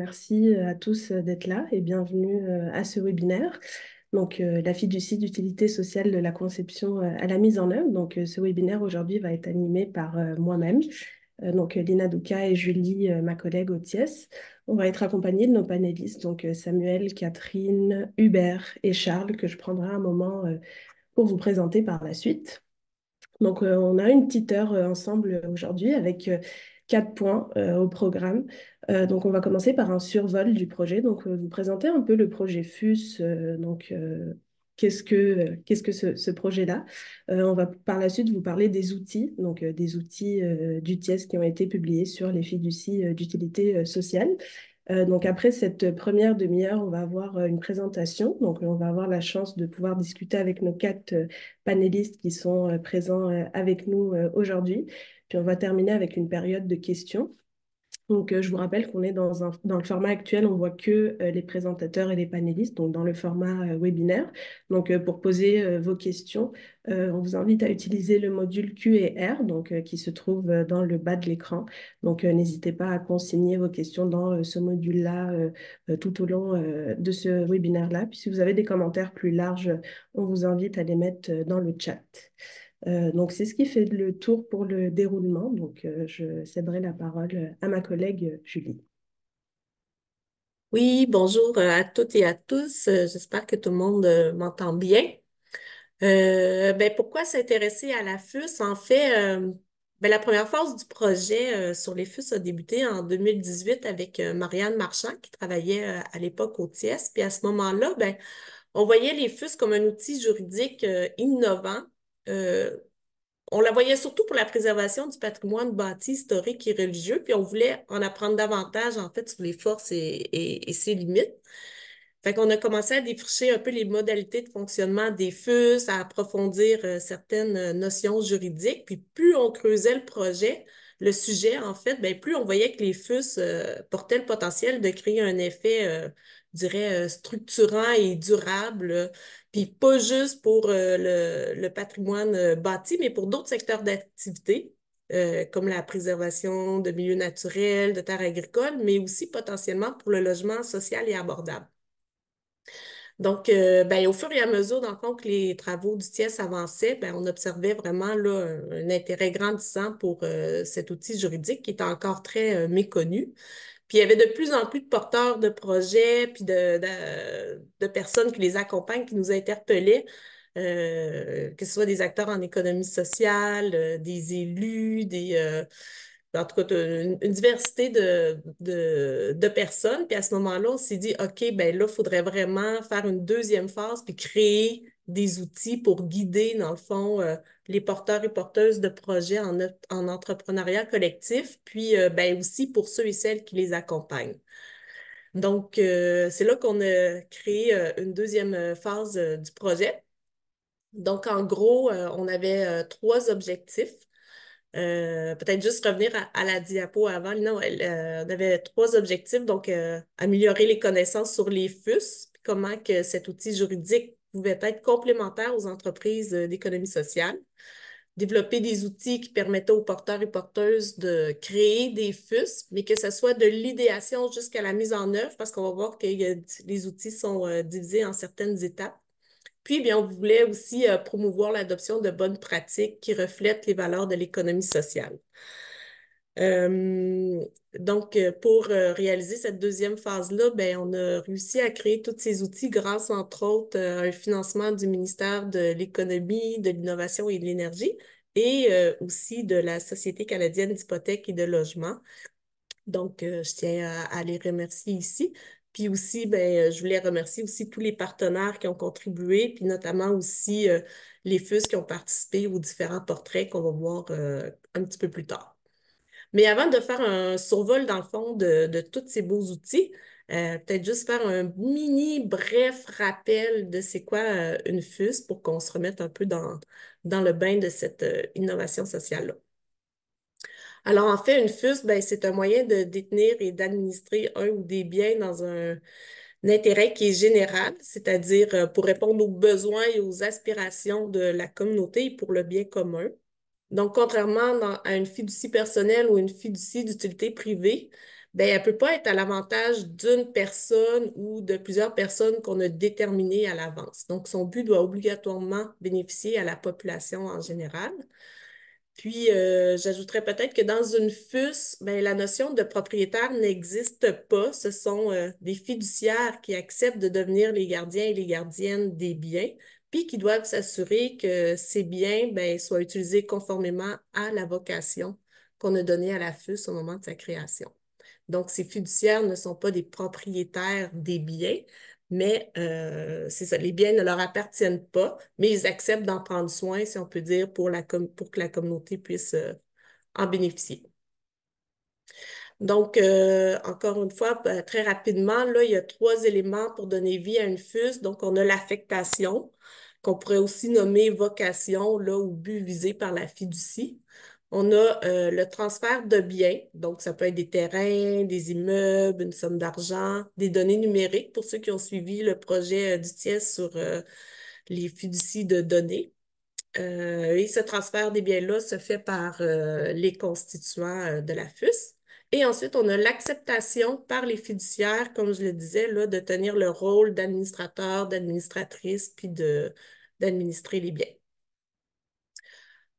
Merci euh, à tous euh, d'être là et bienvenue euh, à ce webinaire. Donc, la site d'utilité sociale de la conception à la mise en œuvre. Donc, ce webinaire aujourd'hui va être animé par moi-même, donc Lina Douka et Julie, ma collègue au TIES. On va être accompagné de nos panélistes, donc Samuel, Catherine, Hubert et Charles, que je prendrai un moment pour vous présenter par la suite. Donc, on a une petite heure ensemble aujourd'hui avec quatre points euh, au programme. Euh, donc, on va commencer par un survol du projet. Donc, euh, vous présentez un peu le projet FUS. donc, qu'est-ce que, qu'est-ce que ce, projet-là On va par la suite vous parler des outils, donc des outils du TIES qui ont été publiés sur les fiducies d'utilité sociale. donc après cette première demi-heure, on va avoir une présentation. Donc on va avoir la chance de pouvoir discuter avec nos quatre panélistes qui sont présents avec nous aujourd'hui. Puis on va terminer avec une période de questions. Donc, euh, je vous rappelle qu'on est dans, un, le format actuel, on voit que euh, les présentateurs et les panélistes, donc dans le format euh, webinaire. Donc, pour poser vos questions, on vous invite à utiliser le module Q&R donc, qui se trouve dans le bas de l'écran. Donc, n'hésitez pas à consigner vos questions dans ce module-là tout au long de ce webinaire-là. Puis, si vous avez des commentaires plus larges, on vous invite à les mettre dans le chat. Euh, donc, c'est ce qui fait le tour pour le déroulement. Donc, euh, je céderai la parole euh, à ma collègue Julie. Oui, bonjour à toutes et à tous. J'espère que tout le monde m'entend bien. Ben, pourquoi s'intéresser à la FUS? En fait, ben, la première phase du projet sur les FUS a débuté en 2018 avec Marianne Marchand qui travaillait à l'époque au TIES. Puis à ce moment-là, ben, on voyait les FUS comme un outil juridique innovant euh, on la voyait surtout pour la préservation du patrimoine bâti, historique et religieux, puis on voulait en apprendre davantage, en fait, sur les forces et, ses limites. Fait qu'on a commencé à défricher un peu les modalités de fonctionnement des FUS, à approfondir euh, certaines euh, notions juridiques, puis plus on creusait le projet, le sujet, en fait, bien, plus on voyait que les FUS portaient le potentiel de créer un effet dirais, euh, structurant et durable, puis pas juste pour euh, le, patrimoine euh, bâti, mais pour d'autres secteurs d'activité, comme la préservation de milieux naturels, de terres agricoles, mais aussi potentiellement pour le logement social et abordable. Donc, ben, au fur et à mesure, dans le que les travaux du TIES avançaient, ben, on observait vraiment là, un, intérêt grandissant pour cet outil juridique qui est encore très méconnu. Puis il y avait de plus en plus de porteurs de projets, puis de, personnes qui les accompagnent, qui nous interpellaient, euh, que ce soit des acteurs en économie sociale, euh, des élus, des... Euh, en tout cas, une, diversité de, personnes. Puis à ce moment-là, on s'est dit, OK, ben là, il faudrait vraiment faire une deuxième phase, puis créer des outils pour guider, dans le fond, euh, les porteurs et porteuses de projets en, entrepreneuriat collectif, puis euh, ben, aussi pour ceux et celles qui les accompagnent. Donc, euh, c'est là qu'on a créé une deuxième phase du projet. Donc, en gros, on avait trois objectifs. Peut-être juste revenir à, la diapo avant. Non, on avait trois objectifs. Donc, améliorer les connaissances sur les FUS, comment que cet outil juridique pouvaient être complémentaires aux entreprises euh, d'économie sociale, développer des outils qui permettaient aux porteurs et porteuses de créer des FUS, mais que ce soit de l'idéation jusqu'à la mise en œuvre, parce qu'on va voir que les outils sont euh, divisés en certaines étapes. Puis, bien, on voulait aussi euh, promouvoir l'adoption de bonnes pratiques qui reflètent les valeurs de l'économie sociale. Euh, donc, euh, pour euh, réaliser cette deuxième phase-là, ben, on a réussi à créer tous ces outils grâce, entre autres, à un financement du ministère de l'Économie, de l'Innovation et de l'Énergie et aussi de la Société canadienne d'hypothèques et de logement. Donc, je tiens à, les remercier ici. Puis aussi, ben, je voulais remercier aussi tous les partenaires qui ont contribué, puis notamment aussi les FUS qui ont participé aux différents portraits qu'on va voir un petit peu plus tard. Mais avant de faire un survol, dans le fond, de, tous ces beaux outils, euh, peut-être juste faire un mini bref rappel de c'est quoi euh, une FUS pour qu'on se remette un peu dans, dans le bain de cette euh, innovation sociale-là. Alors, en fait, une FUS, ben, c'est un moyen de détenir et d'administrer un ou des biens dans un, un intérêt qui est général, c'est-à-dire pour répondre aux besoins et aux aspirations de la communauté et pour le bien commun. Donc, contrairement à une fiducie personnelle ou une fiducie d'utilité privée, ben, elle ne peut pas être à l'avantage d'une personne ou de plusieurs personnes qu'on a déterminées à l'avance. Donc, son but doit obligatoirement bénéficier à la population en général. Puis, euh, j'ajouterais peut-être que dans une FUS, ben, la notion de propriétaire n'existe pas. Ce sont euh, des fiduciaires qui acceptent de devenir les gardiens et les gardiennes des biens puis qui doivent s'assurer que ces biens ben, soient utilisés conformément à la vocation qu'on a donnée à la au moment de sa création. Donc, ces fiduciaires ne sont pas des propriétaires des biens, mais euh, c'est ça, les biens ne leur appartiennent pas, mais ils acceptent d'en prendre soin, si on peut dire, pour, que la communauté puisse euh, en bénéficier. Donc, euh, encore une fois, ben, très rapidement, là, il y a trois éléments pour donner vie à une FUS. Donc, on a l'affectation, qu'on pourrait aussi nommer vocation là, ou but visé par la fiducie. On a euh, le transfert de biens, donc ça peut être des terrains, des immeubles, une somme d'argent, des données numériques pour ceux qui ont suivi le projet euh, du TIES sur les fiducies de données. et ce transfert des biens-là se fait par les constituants de la FUS. Et ensuite, on a l'acceptation par les fiduciaires, comme je le disais, là, de tenir le rôle d'administrateur, d'administratrice, puis d'administrer les biens.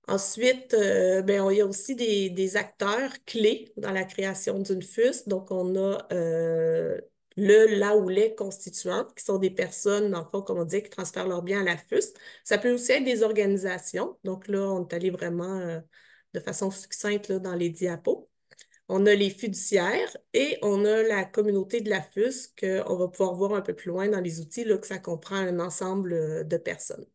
Ensuite, euh, ben, il y a aussi des, acteurs clés dans la création d'une FUS. Donc, on a euh, le, là où les constituantes, qui sont des personnes, encore comme on dit, qui transfèrent leurs biens à la FUS. Ça peut aussi être des organisations. Donc là, on est allé vraiment euh, de façon succincte là, dans les diapos. On a les fiduciaires et on a la communauté de la FUS qu'on va pouvoir voir un peu plus loin dans les outils, là, que ça comprend un ensemble euh, de personnes.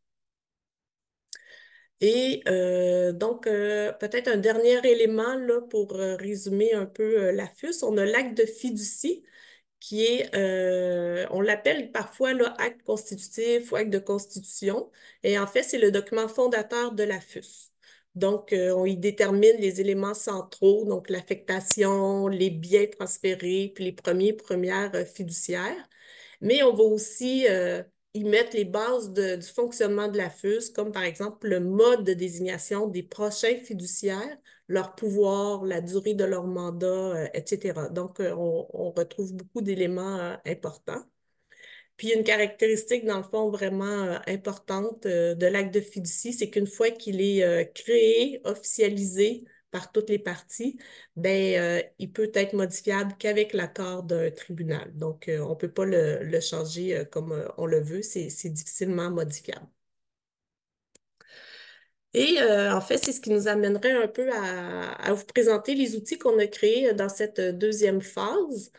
Et euh, donc, euh, peut-être un dernier élément là, pour résumer un peu la On a l'acte de fiducie qui est, on l'appelle parfois l'acte acte constitutif ou acte de constitution. Et en fait, c'est le document fondateur de la FUS. Donc, euh, on y détermine les éléments centraux, donc l'affectation, les biens transférés, puis les premiers premières euh, fiduciaires. Mais on va aussi euh, y mettre les bases du fonctionnement de la FUS, comme par exemple le mode de désignation des prochains fiduciaires, leur pouvoir, la durée de leur mandat, etc. Donc, on, retrouve beaucoup d'éléments importants. Puis une caractéristique, dans le fond, vraiment euh, importante euh, de l'acte de fiducie, c'est qu'une fois qu'il est euh, créé, officialisé par toutes les parties, ben, il peut être modifiable qu'avec l'accord d'un tribunal. Donc, on ne peut pas le, changer comme on le veut, c'est difficilement modifiable. Et en fait, c'est ce qui nous amènerait un peu à vous présenter les outils qu'on a créés dans cette deuxième phase.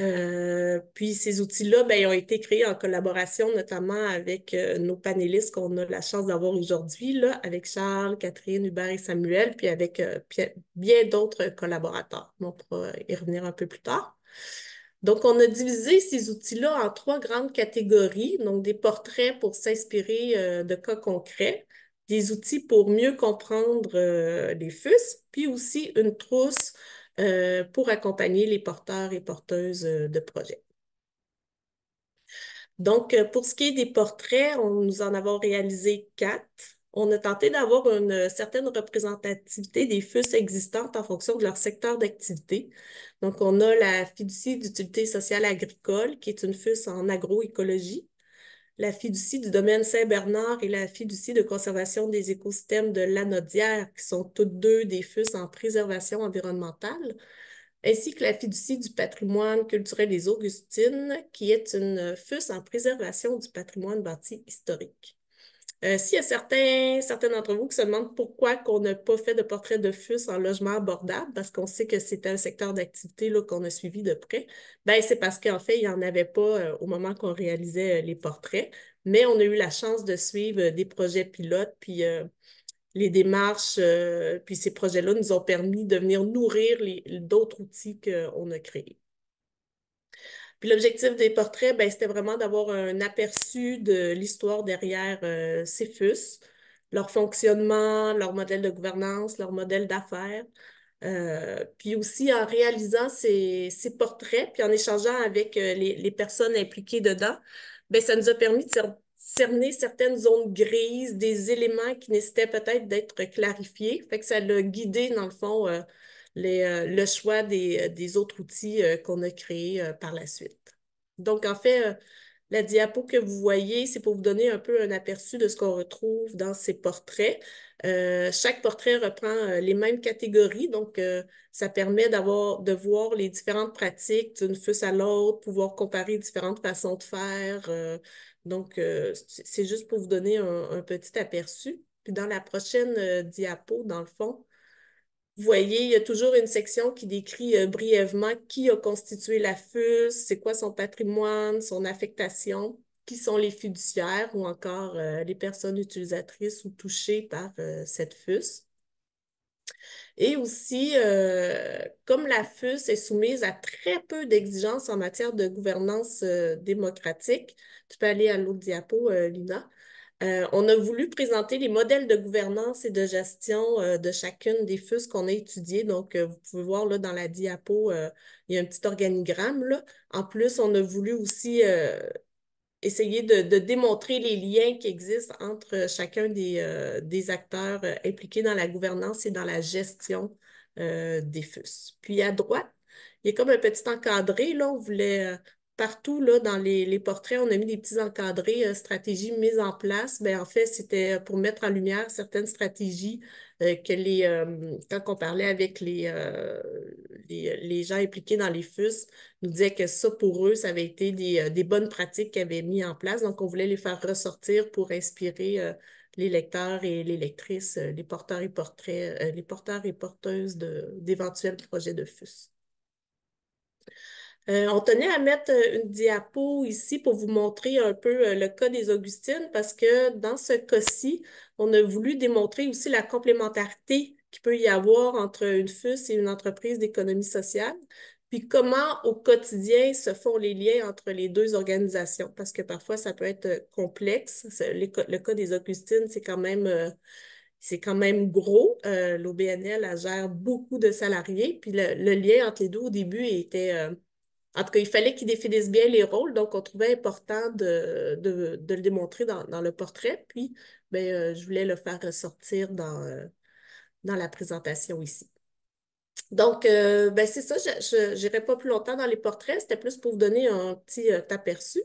Euh, puis ces outils-là ben, ont été créés en collaboration notamment avec euh, nos panélistes qu'on a la chance d'avoir aujourd'hui, avec Charles, Catherine, Hubert et Samuel, puis avec euh, bien d'autres collaborateurs. On pourra y revenir un peu plus tard. Donc, on a divisé ces outils-là en trois grandes catégories, donc des portraits pour s'inspirer de cas concrets, des outils pour mieux comprendre les fus, puis aussi une trousse euh, pour accompagner les porteurs et porteuses euh, de projets. Donc, euh, pour ce qui est des portraits, on, nous en avons réalisé quatre. On a tenté d'avoir une certaine représentativité des FUS existantes en fonction de leur secteur d'activité. Donc, on a la fiducie d'utilité sociale agricole, qui est une FUS en agroécologie la fiducie du domaine Saint-Bernard et la fiducie de conservation des écosystèmes de l'Anodière, qui sont toutes deux des fus en préservation environnementale, ainsi que la fiducie du patrimoine culturel des Augustines, qui est une fus en préservation du patrimoine bâti historique. Euh, s'il y a certains, d'entre vous qui se demandent pourquoi qu'on n'a pas fait de portrait de FUS en logement abordable, parce qu'on sait que c'était un secteur d'activité qu'on a suivi de près, ben c'est parce qu'en fait, il n'y en avait pas euh, au moment qu'on réalisait euh, les portraits, mais on a eu la chance de suivre des projets pilotes, puis les démarches, puis ces projets-là nous ont permis de venir nourrir d'autres outils qu'on a créés. Puis l'objectif des portraits, ben, c'était vraiment d'avoir un aperçu de l'histoire derrière euh, leur fonctionnement, leur modèle de gouvernance, leur modèle d'affaires. Euh, puis aussi en réalisant ces, portraits, puis en échangeant avec euh, les, personnes impliquées dedans, ben, ça nous a permis de cerner certaines zones grises, des éléments qui nécessitaient peut-être d'être clarifiés. Fait que ça l'a guidé, dans le fond, euh, euh, le choix des, euh, autres outils euh, qu'on a créés par la suite. Donc, en fait, la diapo que vous voyez, c'est pour vous donner un peu un aperçu de ce qu'on retrouve dans ces portraits. chaque portrait reprend les mêmes catégories, donc ça permet d'avoir de voir les différentes pratiques d'une fuse à l'autre, pouvoir comparer différentes façons de faire. donc, c'est juste pour vous donner un, petit aperçu. Puis dans la prochaine diapo, dans le fond, vous voyez, il y a toujours une section qui décrit euh, brièvement qui a constitué la FUS, c'est quoi son patrimoine, son affectation, qui sont les fiduciaires ou encore euh, les personnes utilisatrices ou touchées par euh, cette FUS. Et aussi, comme la FUS est soumise à très peu d'exigences en matière de gouvernance démocratique, tu peux aller à l'autre diapo, Lina. Euh, on a voulu présenter les modèles de gouvernance et de gestion euh, de chacune des FUS qu'on a étudiées. Donc, euh, vous pouvez voir là, dans la diapo, il y a un petit organigramme. Là. En plus, on a voulu aussi essayer de, démontrer les liens qui existent entre chacun des, acteurs impliqués dans la gouvernance et dans la gestion des FUS. Puis à droite, il y a comme un petit encadré, là, on voulait partout là, dans les, portraits, on a mis des petits encadrés, euh, stratégies mises en place. Bien, en fait, c'était euh, pour mettre en lumière certaines stratégies euh, que les, quand on parlait avec les, les, gens impliqués dans les FUS, nous disaient que ça, pour eux, ça avait été des, bonnes pratiques qu'ils avaient mises en place. Donc, on voulait les faire ressortir pour inspirer les lecteurs et les lectrices, les porteurs et portraits, les porteurs et porteuses d'éventuels projets de FUS. Euh, on tenait à mettre euh, une diapo ici pour vous montrer un peu euh, le cas des Augustines parce que dans ce cas-ci, on a voulu démontrer aussi la complémentarité qu'il peut y avoir entre une FUS et une entreprise d'économie sociale, puis comment au quotidien se font les liens entre les deux organisations, parce que parfois ça peut être complexe. Le cas des Augustines, c'est quand même c'est quand même gros. L'OBNL gère beaucoup de salariés, puis le, lien entre les deux au début était, en tout cas, il fallait qu'ils définissent bien les rôles, donc on trouvait important de, le démontrer dans, le portrait. Puis, ben, euh, je voulais le faire ressortir dans, euh, la présentation ici. Donc, euh, ben, c'est ça, je n'irai pas plus longtemps dans les portraits, c'était plus pour vous donner un petit aperçu.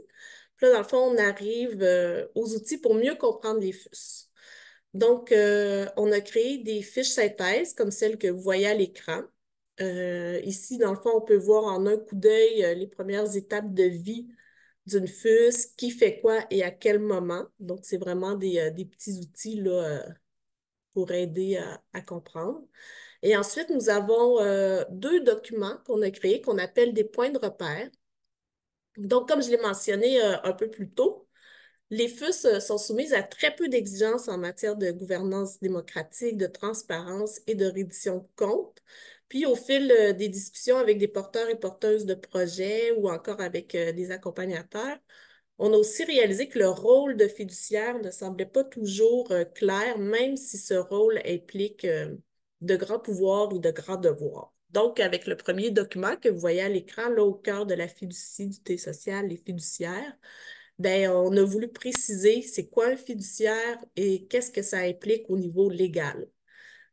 Puis là, dans le fond, on arrive aux outils pour mieux comprendre les fus. Donc, on a créé des fiches synthèses comme celles que vous voyez à l'écran. Euh, ici, dans le fond, on peut voir en un coup d'œil euh, les premières étapes de vie d'une FUS, qui fait quoi et à quel moment. Donc, c'est vraiment des, euh, petits outils pour aider à, comprendre. Et ensuite, nous avons deux documents qu'on a créés qu'on appelle des points de repère. Donc, comme je l'ai mentionné un peu plus tôt, les FUS sont soumises à très peu d'exigences en matière de gouvernance démocratique, de transparence et de reddition de comptes. Puis au fil euh, des discussions avec des porteurs et porteuses de projets ou encore avec euh, des accompagnateurs, on a aussi réalisé que le rôle de fiduciaire ne semblait pas toujours euh, clair, même si ce rôle implique de grands pouvoirs ou de grands devoirs. Donc, avec le premier document que vous voyez à l'écran, là, au cœur de la T sociale, les fiduciaires, ben on a voulu préciser c'est quoi un fiduciaire et qu'est-ce que ça implique au niveau légal.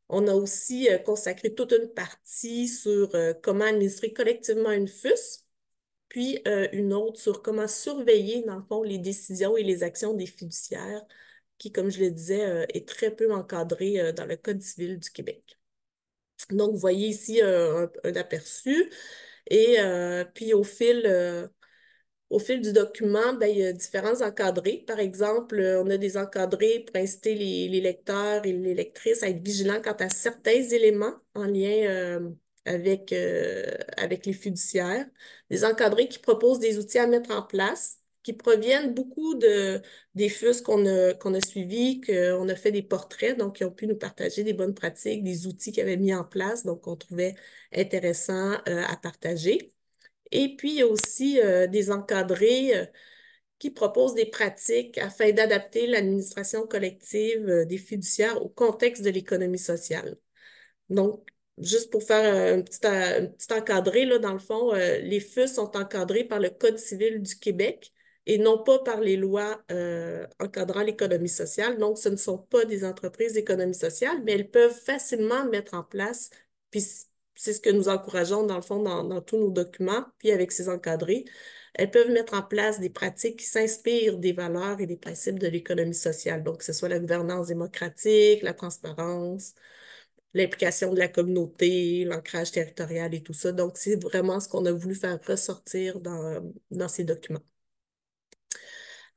On a aussi euh, consacré toute une partie sur euh, comment administrer collectivement une FUS, puis euh, une autre sur comment surveiller, dans le fond, les décisions et les actions des fiduciaires, qui, comme je le disais, est très peu encadrée dans le Code civil du Québec. Donc, vous voyez ici un, aperçu. Et puis au fil, au fil du document, ben, il y a différents encadrés. Par exemple, euh, on a des encadrés pour inciter les, lecteurs et les lectrices à être vigilants quant à certains éléments en lien euh, euh, avec, les fiduciaires. Des encadrés qui proposent des outils à mettre en place qui proviennent beaucoup des FUS qu'on a, qu'on suivis, qu'on a fait des portraits, donc qui ont pu nous partager des bonnes pratiques, des outils qu'ils avaient mis en place, donc qu'on trouvait intéressant à partager. Et puis, il y a aussi euh, des encadrés euh, qui proposent des pratiques afin d'adapter l'administration collective euh, des fiduciaires au contexte de l'économie sociale. Donc, juste pour faire un petit, petit encadré, là, dans le fond, les FUS sont encadrés par le Code civil du Québec et non pas par les lois encadrant l'économie sociale. Donc, ce ne sont pas des entreprises d'économie sociale, mais elles peuvent facilement mettre en place puis c'est ce que nous encourageons dans le fond dans, tous nos documents, puis avec ces encadrés. Elles peuvent mettre en place des pratiques qui s'inspirent des valeurs et des principes de l'économie sociale, donc que ce soit la gouvernance démocratique, la transparence, l'implication de la communauté, l'ancrage territorial et tout ça. Donc, c'est vraiment ce qu'on a voulu faire ressortir dans ces documents.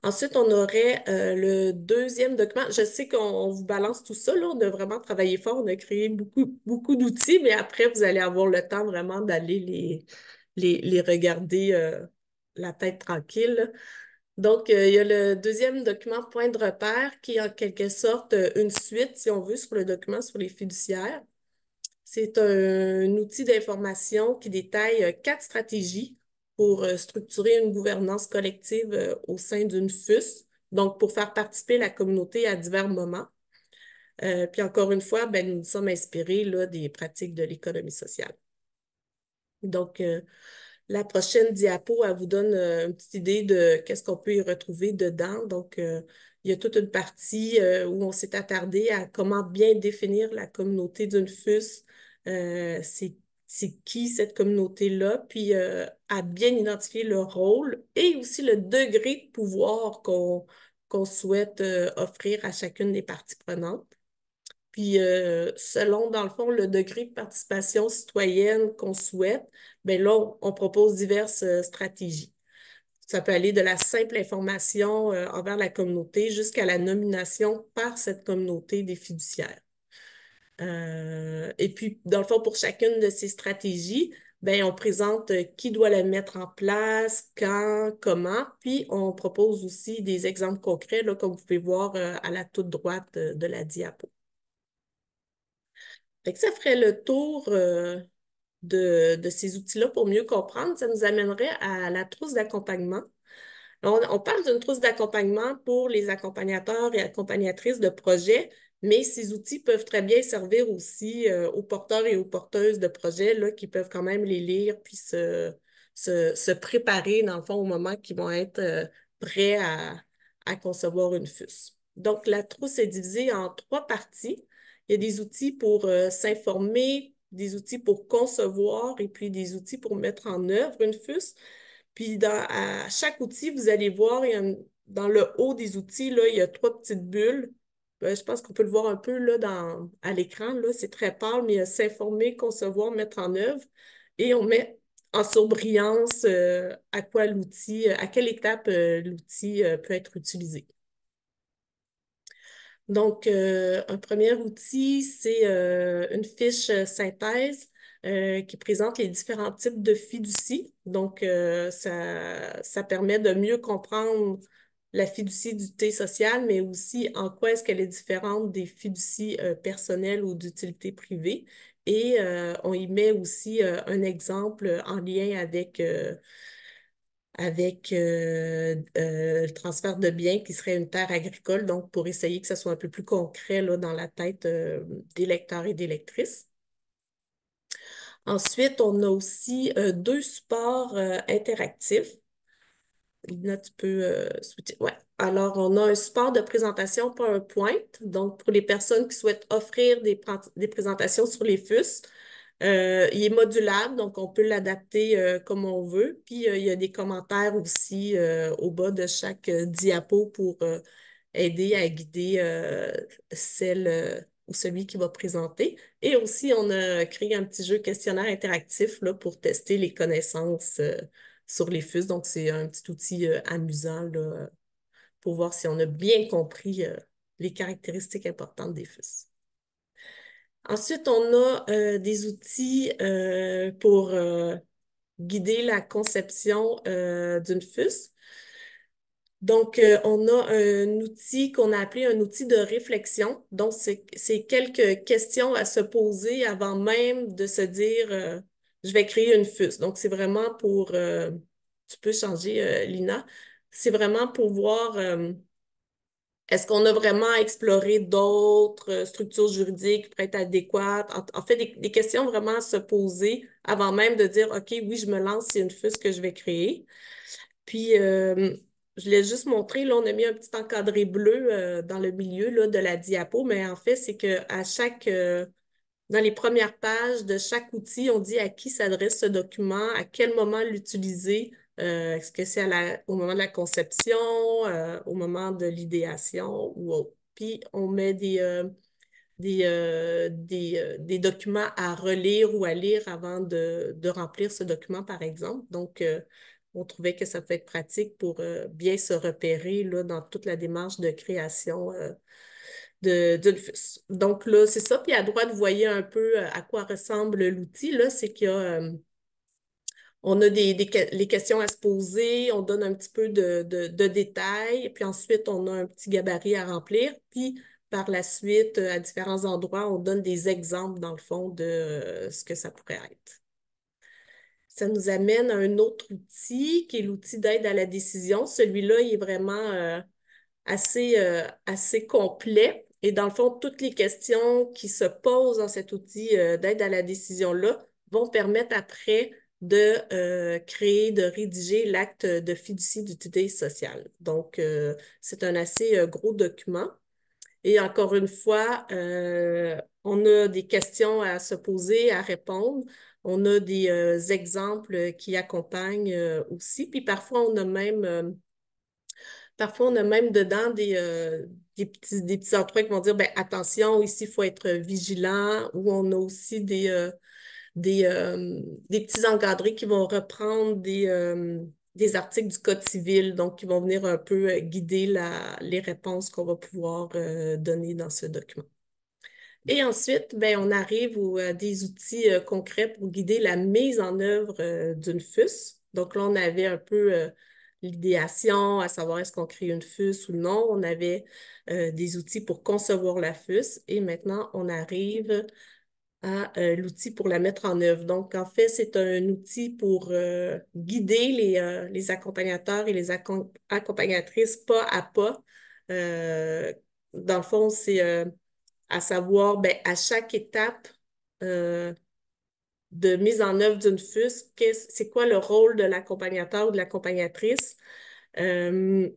Ensuite, on aurait euh, le deuxième document. Je sais qu'on vous balance tout ça, on a vraiment travaillé fort, on a créé beaucoup, beaucoup d'outils, mais après, vous allez avoir le temps vraiment d'aller les, les, regarder euh, la tête tranquille. Donc, euh, il y a le deuxième document point de repère qui est en quelque sorte une suite, si on veut, sur le document sur les fiduciaires. C'est un outil d'information qui détaille quatre stratégies pour euh, structurer une gouvernance collective euh, au sein d'une FUS, donc pour faire participer la communauté à divers moments. Euh, puis encore une fois, ben, nous nous sommes inspirés là, des pratiques de l'économie sociale. Donc, la prochaine diapo, elle vous donne une petite idée de qu'est-ce qu'on peut y retrouver dedans. Donc, il y a toute une partie où on s'est attardé à comment bien définir la communauté d'une FUS, c'est c'est qui cette communauté-là, puis a euh, à bien identifier le rôle et aussi le degré de pouvoir qu'on souhaite euh, offrir à chacune des parties prenantes. Puis euh, selon, dans le fond, le degré de participation citoyenne qu'on souhaite, bien là, on propose diverses stratégies. Ça peut aller de la simple information envers la communauté jusqu'à la nomination par cette communauté des fiduciaires. Euh, et puis, dans le fond, pour chacune de ces stratégies, ben, on présente euh, qui doit la mettre en place, quand, comment, puis on propose aussi des exemples concrets, comme vous pouvez voir euh, à la toute droite de la diapo. ça ferait le tour de, ces outils-là pour mieux comprendre. Ça nous amènerait à la trousse d'accompagnement. On, on, parle d'une trousse d'accompagnement pour les accompagnateurs et accompagnatrices de projets mais ces outils peuvent très bien servir aussi euh, aux porteurs et aux porteuses de projets là, qui peuvent quand même les lire puis se, préparer, dans le fond, au moment qu'ils vont être euh, prêts à, concevoir une FUS. Donc, la trousse est divisée en trois parties. Il y a des outils pour euh, s'informer, des outils pour concevoir et puis des outils pour mettre en œuvre une FUS. Puis, dans, à chaque outil, vous allez voir, dans le haut des outils, là, il y a trois petites bulles ben, je pense qu'on peut le voir un peu là, dans, à l'écran, c'est très pâle, mais a « s'informer, concevoir, mettre en œuvre. Et on met en surbrillance euh, à quoi l'outil, euh, à quelle étape euh, l'outil peut être utilisé. Donc, un premier outil, c'est une fiche synthèse qui présente les différents types de fiducie. Donc, ça, ça permet de mieux comprendre la fiducie d'utilité sociale, mais aussi en quoi est-ce qu'elle est différente des fiducies euh, personnelles ou d'utilité privée. Et euh, on y met aussi euh, un exemple en lien avec, avec le transfert de biens qui serait une terre agricole, donc pour essayer que ce soit un peu plus concret dans la tête des lecteurs et des lectrices. Ensuite, on a aussi deux supports interactifs tu peut euh, souhaiter ouais. Alors, on a un support de présentation PowerPoint. Donc, pour les personnes qui souhaitent offrir des, présentations sur les FUS, euh, il est modulable, donc on peut l'adapter euh, comme on veut. Puis, il y a des commentaires aussi au bas de chaque diapo pour aider à guider celle ou celui qui va présenter. Et aussi, on a créé un petit jeu questionnaire interactif là, pour tester les connaissances sur les fus. Donc, c'est un petit outil euh, amusant pour voir si on a bien compris euh, les caractéristiques importantes des fus. Ensuite, on a euh, des outils pour guider la conception d'une fus. Donc, on a un outil qu'on a appelé un outil de réflexion. Donc, c'est quelques questions à se poser avant même de se dire je vais créer une fuse. Donc, c'est vraiment pour, euh, tu peux changer, euh, Lina, c'est vraiment pour voir euh, est-ce qu'on a vraiment exploré d'autres structures juridiques prêtes être adéquates. En, fait, des, questions vraiment à se poser avant même de dire, OK, oui, je me lance, c'est une fuse que je vais créer. Puis, je l'ai juste montré, là, on a mis un petit encadré bleu dans le milieu de la diapo, mais en fait, c'est qu'à chaque dans les premières pages de chaque outil, on dit à qui s'adresse ce document, à quel moment l'utiliser. Euh, est-ce que c'est au moment de la conception, euh, au moment de l'idéation ou autre. Puis on met des, euh, des, documents à relire ou à lire avant de, remplir ce document, par exemple. Donc, on trouvait que ça peut être pratique pour bien se repérer là, dans toute la démarche de création donc là, c'est ça. Puis à droite, vous voyez un peu euh, à quoi ressemble l'outil. Là, c'est qu'il y a, euh, on a des, les questions à se poser, on donne un petit peu de, détails, puis ensuite, on a un petit gabarit à remplir. Puis par la suite, euh, à différents endroits, on donne des exemples, dans le fond, de ce que ça pourrait être. Ça nous amène à un autre outil qui est l'outil d'aide à la décision. Celui-là, il est vraiment assez, assez complet et dans le fond, toutes les questions qui se posent dans cet outil euh, d'aide à la décision-là vont permettre après de euh, créer, de rédiger l'acte de fiducie d'utilité sociale. Donc, euh, c'est un assez gros document. Et encore une fois, on a des questions à se poser, à répondre. On a des exemples qui accompagnent aussi. Puis parfois, on a même... Parfois, on a même dedans des, des petits, des endroits qui vont dire ben, attention, ici, il faut être vigilant, ou on a aussi des, euh, euh, des, petits encadrés qui vont reprendre euh, des, articles du Code civil, donc qui vont venir un peu guider les réponses qu'on va pouvoir donner dans ce document. Et ensuite, ben, on arrive à des outils concrets pour guider la mise en œuvre d'une FUS. Donc là, on avait un peu l'idéation, à savoir est-ce qu'on crée une FUS ou non. On avait euh, des outils pour concevoir la FUS et maintenant on arrive à euh, l'outil pour la mettre en œuvre. Donc, en fait, c'est un outil pour euh, guider les, les, accompagnateurs et les accompagnatrices pas à pas. dans le fond, c'est à savoir, ben, à chaque étape, de mise en œuvre d'une FUS, c'est quoi le rôle de l'accompagnateur ou de l'accompagnatrice, euh,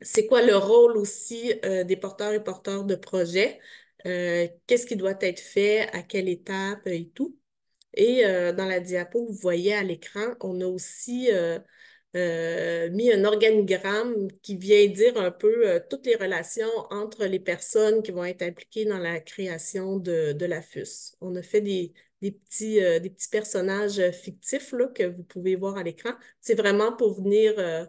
c'est quoi le rôle aussi euh, des porteurs et porteurs de projet, euh, qu'est-ce qui doit être fait, à quelle étape et tout. Et dans la diapo, vous voyez à l'écran, on a aussi mis un organigramme qui vient dire un peu toutes les relations entre les personnes qui vont être impliquées dans la création de, de la FUS. On a fait des, des petits, euh, des petits personnages euh, fictifs là, que vous pouvez voir à l'écran. C'est vraiment pour venir euh,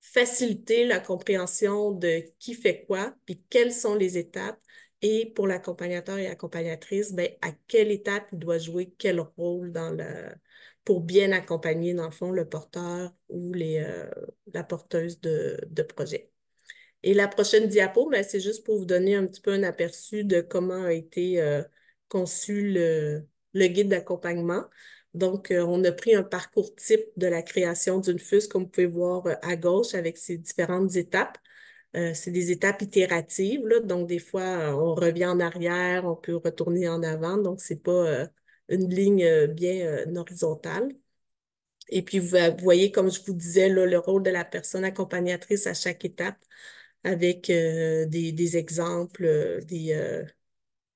faciliter la compréhension de qui fait quoi, puis quelles sont les étapes. Et pour l'accompagnateur et accompagnatrice, ben, à quelle étape il doit jouer quel rôle dans le, pour bien accompagner, dans le fond, le porteur ou les, la porteuse de, de, projet. Et la prochaine diapo, ben, c'est juste pour vous donner un petit peu un aperçu de comment a été conçu le, le guide d'accompagnement. Donc, euh, on a pris un parcours type de la création d'une fus comme vous pouvez voir euh, à gauche, avec ses différentes étapes. Euh, c'est des étapes itératives, donc des fois, on revient en arrière, on peut retourner en avant, donc ce n'est pas une ligne bien horizontale. Et puis, vous voyez, comme je vous disais, le rôle de la personne accompagnatrice à chaque étape avec des, des, exemples, des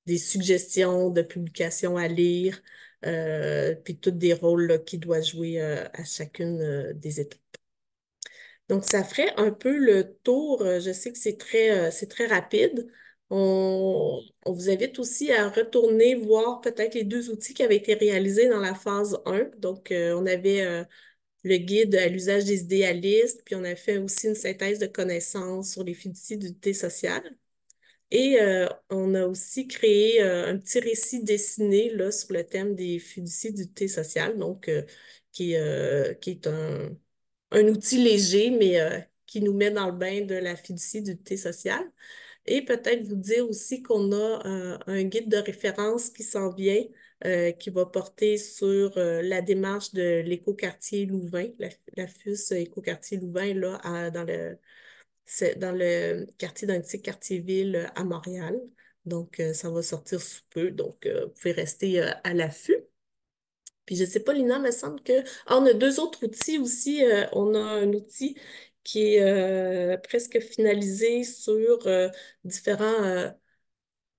des suggestions de publications à lire, euh, puis tous des rôles qui doit jouer euh, à chacune euh, des étapes. Donc, ça ferait un peu le tour. Je sais que c'est très, c'est très rapide. On, vous invite aussi à retourner voir peut-être les deux outils qui avaient été réalisés dans la phase 1. Donc, on avait le guide à l'usage des idéalistes, puis on a fait aussi une synthèse de connaissances sur les fiducies thé sociale. Et euh, on a aussi créé euh, un petit récit dessiné là, sur le thème des fiducies sociale, donc euh, qui, qui est un, outil léger, mais qui nous met dans le bain de la fiducie du social Et peut-être vous dire aussi qu'on a un guide de référence qui s'en vient, qui va porter sur la démarche de l'écoquartier Louvain, la, FUS écoquartier Louvain, là, dans le c'est dans le quartier d'un petit quartier-ville euh, à Montréal. Donc, euh, ça va sortir sous peu. Donc, euh, vous pouvez rester à l'affût. Puis, je ne sais pas, Lina, mais il me semble que. Ah, on a deux autres outils aussi. on a un outil qui est presque finalisé sur différents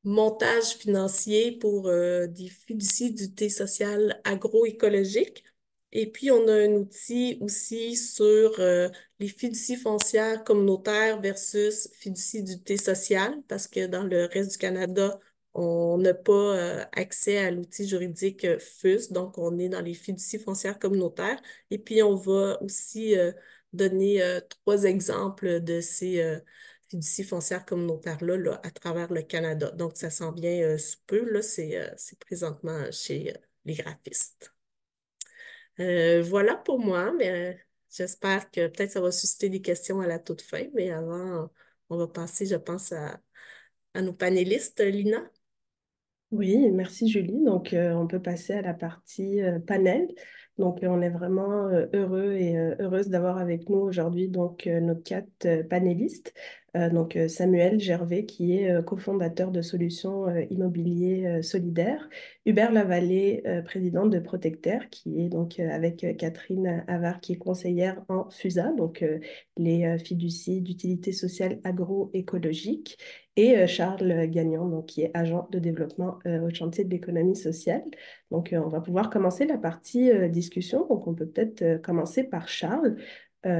montages financiers pour des fiducies thé social agroécologique. Et puis, on a un outil aussi sur euh, les fiducies foncières communautaires versus fiducies d'utilité sociale, parce que dans le reste du Canada, on n'a pas euh, accès à l'outil juridique euh, FUS, donc on est dans les fiducies foncières communautaires. Et puis, on va aussi donner trois exemples de ces fiducies foncières communautaires-là à travers le Canada. Donc, ça s'en vient sous peu, là, c'est présentement chez les graphistes. Euh, voilà pour moi, mais euh, j'espère que peut-être ça va susciter des questions à la toute fin, mais avant, on va passer, je pense, à, nos panélistes. Lina? Oui, merci Julie. Donc, euh, on peut passer à la partie panel. Donc, euh, on est vraiment euh, heureux et euh, heureuse d'avoir avec nous aujourd'hui donc nos quatre panélistes. donc, Samuel Gervais, qui est cofondateur de Solutions Immobiliers Solidaire, Hubert Lavallée, président de Protecter, qui est donc avec Catherine Avar, qui est conseillère en FUSA, donc les fiducies d'utilité sociale agroécologique, et euh, Charles euh, Gagnon, donc, qui est agent de développement euh, au chantier de l'économie sociale. Donc, on va pouvoir commencer la partie discussion. Donc, on peut peut-être commencer par Charles.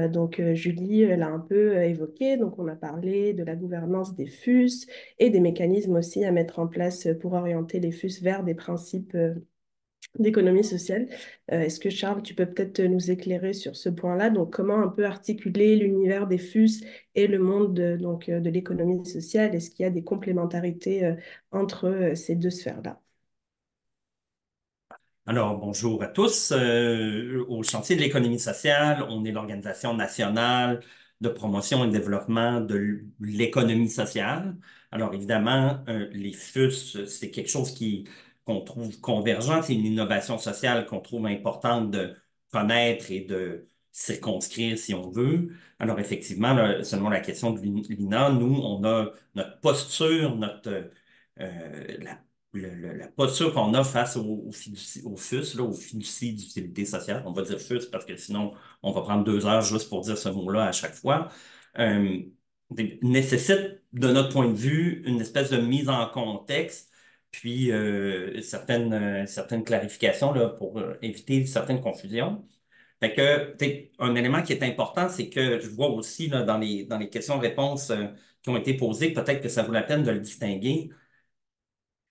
donc, Julie l'a un peu évoqué. Donc, on a parlé de la gouvernance des FUS et des mécanismes aussi à mettre en place pour orienter les FUS vers des principes d'économie sociale. Euh, est-ce que Charles, tu peux peut-être nous éclairer sur ce point-là Donc, comment un peu articuler l'univers des FUS et le monde de, donc, euh, de l'économie sociale Est-ce qu'il y a des complémentarités euh, entre ces deux sphères-là alors, bonjour à tous. au chantier de l'économie sociale, on est l'organisation nationale de promotion et développement de l'économie sociale. Alors, évidemment, les FUS, c'est quelque chose qui, qu'on trouve convergente, c'est une innovation sociale qu'on trouve importante de connaître et de circonscrire si on veut. Alors effectivement, selon la question de l'INA, nous, on a notre posture, euh, la, posture qu'on a face au, au, FUS, au fiducie d'utilité sociale. On va dire FUS parce que sinon, on va prendre deux heures juste pour dire ce mot-là à chaque fois. Euh, nécessite, de notre point de vue, une espèce de mise en contexte puis euh, certaines, euh, certaines clarifications là, pour euh, éviter certaines confusions. que, un élément qui est important, c'est que je vois aussi dans les, dans les questions-réponses qui ont été posées, peut-être que ça vaut la peine de le distinguer.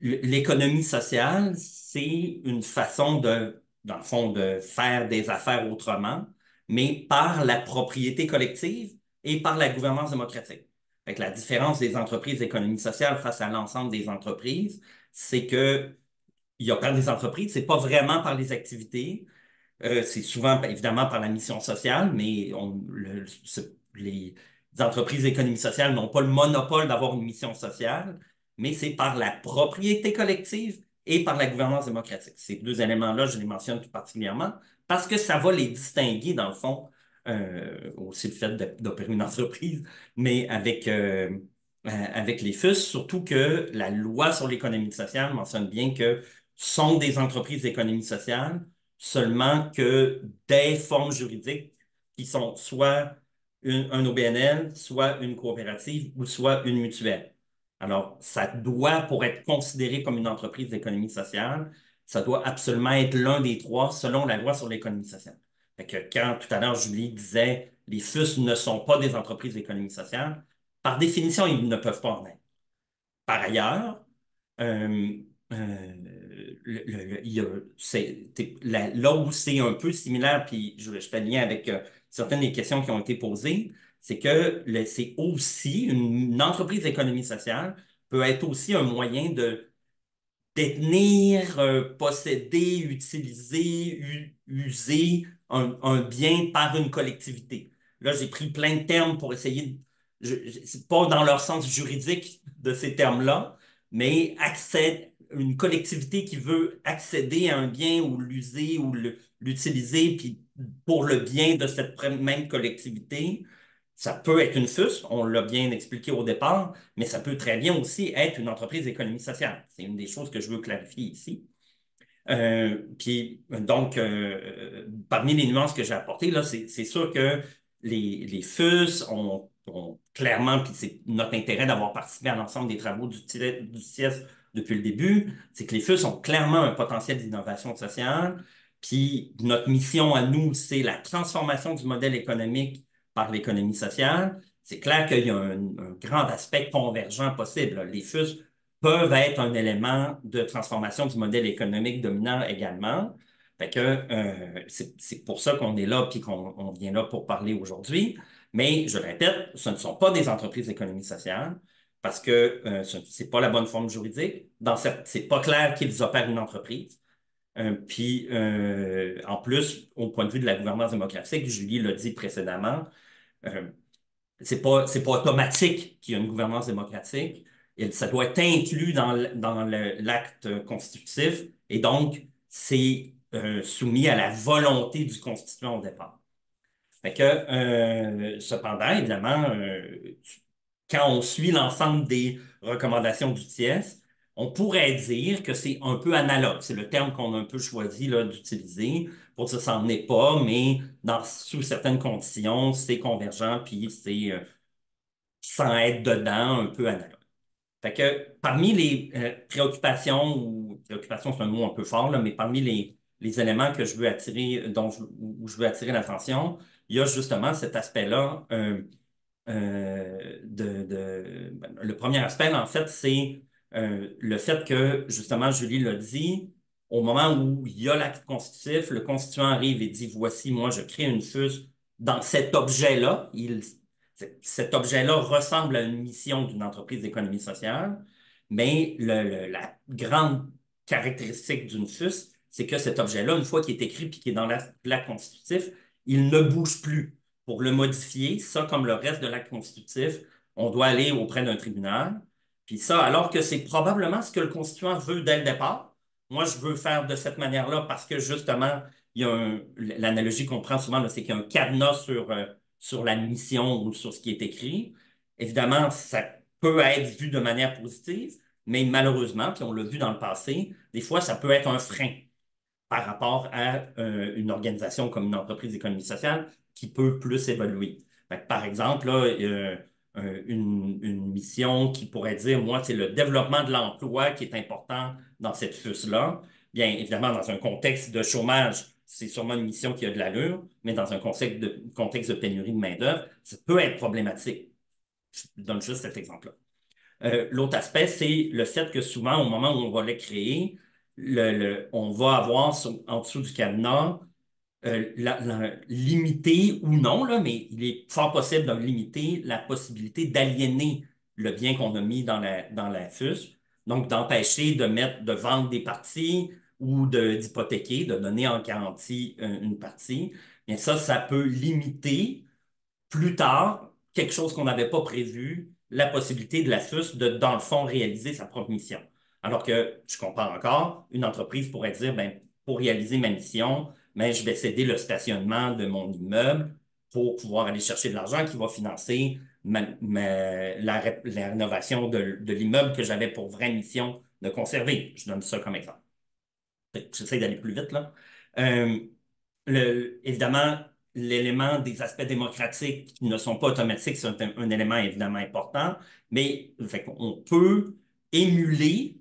L'économie sociale, c'est une façon de, dans le fond, de faire des affaires autrement, mais par la propriété collective et par la gouvernance démocratique. Fait la différence des entreprises d'économie sociale face à l'ensemble des entreprises, c'est que il y a pas des entreprises, c'est pas vraiment par les activités, euh, c'est souvent ben, évidemment par la mission sociale, mais les entreprises d'économie sociale n'ont pas le monopole d'avoir une mission sociale, mais c'est par la propriété collective et par la gouvernance démocratique. Ces deux éléments-là, je les mentionne tout particulièrement parce que ça va les distinguer, dans le fond, euh, aussi le fait d'opérer une entreprise, mais avec, euh, euh, avec les FUS, surtout que la loi sur l'économie sociale mentionne bien que sont des entreprises d'économie sociale, seulement que des formes juridiques qui sont soit un OBNL, soit une coopérative ou soit une mutuelle. Alors, ça doit, pour être considéré comme une entreprise d'économie sociale, ça doit absolument être l'un des trois selon la loi sur l'économie sociale. quand tout à l'heure Julie disait les FUS ne sont pas des entreprises d'économie sociale, par définition, ils ne peuvent pas en être. Par ailleurs, là où c'est un peu similaire, puis je, fais le lien avec euh, certaines des questions qui ont été posées, c'est que c'est aussi une, entreprise d'économie sociale peut être aussi un moyen de détenir, euh, posséder, utiliser, user un, bien par une collectivité. Là, j'ai pris plein de termes pour essayer de pas dans leur sens juridique de ces termes-là, mais accède, une collectivité qui veut accéder à un bien ou l'user ou l'utiliser pour le bien de cette même collectivité, ça peut être une FUS, on l'a bien expliqué au départ, mais ça peut très bien aussi être une entreprise d'économie sociale. C'est une des choses que je veux clarifier ici. Euh, puis donc, euh, parmi les nuances que j'ai apportées, là, c'est sûr que les, les FUS ont clairement, puis c'est notre intérêt d'avoir participé à l'ensemble des travaux du, e, du CIES depuis le début, c'est que les FUS ont clairement un potentiel d'innovation sociale. Puis notre mission à nous, c'est la transformation du modèle économique par l'économie sociale. C'est clair qu'il y a un, grand aspect convergent possible. Les FUS peuvent être un élément de transformation du modèle économique dominant également. Fait que euh, c'est pour ça qu'on est là puis qu'on vient là pour parler aujourd'hui. Mais je répète, ce ne sont pas des entreprises d'économie sociale parce que euh, ce n'est pas la bonne forme juridique. Dans n'est c'est pas clair qu'ils opèrent une entreprise. Euh, puis, euh, en plus, au point de vue de la gouvernance démocratique, Julie l'a dit précédemment, c'est pas, c'est pas automatique qu'il y ait une gouvernance démocratique. ça doit être inclus dans, l'acte constitutif. Et donc, c'est soumis à la volonté du constituant au départ. Fait que, euh, cependant, évidemment, euh, quand on suit l'ensemble des recommandations du TIES, on pourrait dire que c'est un peu analogue. C'est le terme qu'on a un peu choisi d'utiliser pour dire que ça n'en est pas, mais dans, sous certaines conditions, c'est convergent, puis c'est euh, sans être dedans, un peu analogue. Fait que parmi les préoccupations, ou préoccupations c'est un mot un peu fort, mais parmi les, éléments que je veux attirer, dont où je veux attirer l'attention, il y a justement cet aspect-là. Euh, de, ben, le premier aspect, en fait, c'est euh, le fait que, justement, Julie l'a dit, au moment où il y a l'acte constitutif, le constituant arrive et dit Voici, moi, je crée une fuse dans cet objet-là. cet objet-là ressemble à une mission d'une entreprise d'économie sociale, mais la grande caractéristique d'une FUS, c'est que cet objet-là, une fois qu'il est écrit et qu'il est dans l'acte constitutif, il ne bouge plus. Pour le modifier, ça, comme le reste de l'acte constitutif, on doit aller auprès d'un tribunal. Puis ça, alors que c'est probablement ce que le constituant veut dès le départ, moi, je veux faire de cette manière-là parce que justement, il y a l'analogie qu'on prend souvent, c'est qu'il y a un cadenas sur, euh, sur la mission ou sur ce qui est écrit. Évidemment, ça peut être vu de manière positive, mais malheureusement, puis on l'a vu dans le passé, des fois, ça peut être un frein par rapport à euh, une organisation comme une entreprise d'économie sociale qui peut plus évoluer. par exemple, euh, une, mission qui pourrait dire, moi, c'est le développement de l'emploi qui est important dans cette fusse-là. Bien évidemment, dans un contexte de chômage, c'est sûrement une mission qui a de l'allure, mais dans un contexte de, pénurie de main-d'œuvre, ça peut être problématique. Je donne juste cet exemple-là. Euh, l'autre aspect, c'est le fait que souvent, au moment où on va le créer, on va avoir en dessous du cadenas euh, ou non, mais il est fort possible de limiter la possibilité d'aliéner le bien qu'on a mis dans la, Donc, d'empêcher de mettre, de vendre des parties ou d'hypothéquer, de, de, donner en garantie euh, une, partie. Mais ça, ça peut limiter plus tard quelque chose qu'on n'avait pas prévu, la possibilité de la FUS de, dans le fond, réaliser sa propre mission. Alors que, je compare encore, une entreprise pourrait dire, ben, pour réaliser ma mission, ben, je vais céder le stationnement de mon immeuble pour pouvoir aller chercher de l'argent qui va financer la, rénovation de, l'immeuble que j'avais pour vraie mission de conserver. Je donne ça comme exemple. J'essaie d'aller plus vite, là. Euh, évidemment, l'élément des aspects démocratiques qui ne sont pas automatiques, c'est un, élément évidemment important, mais on peut émuler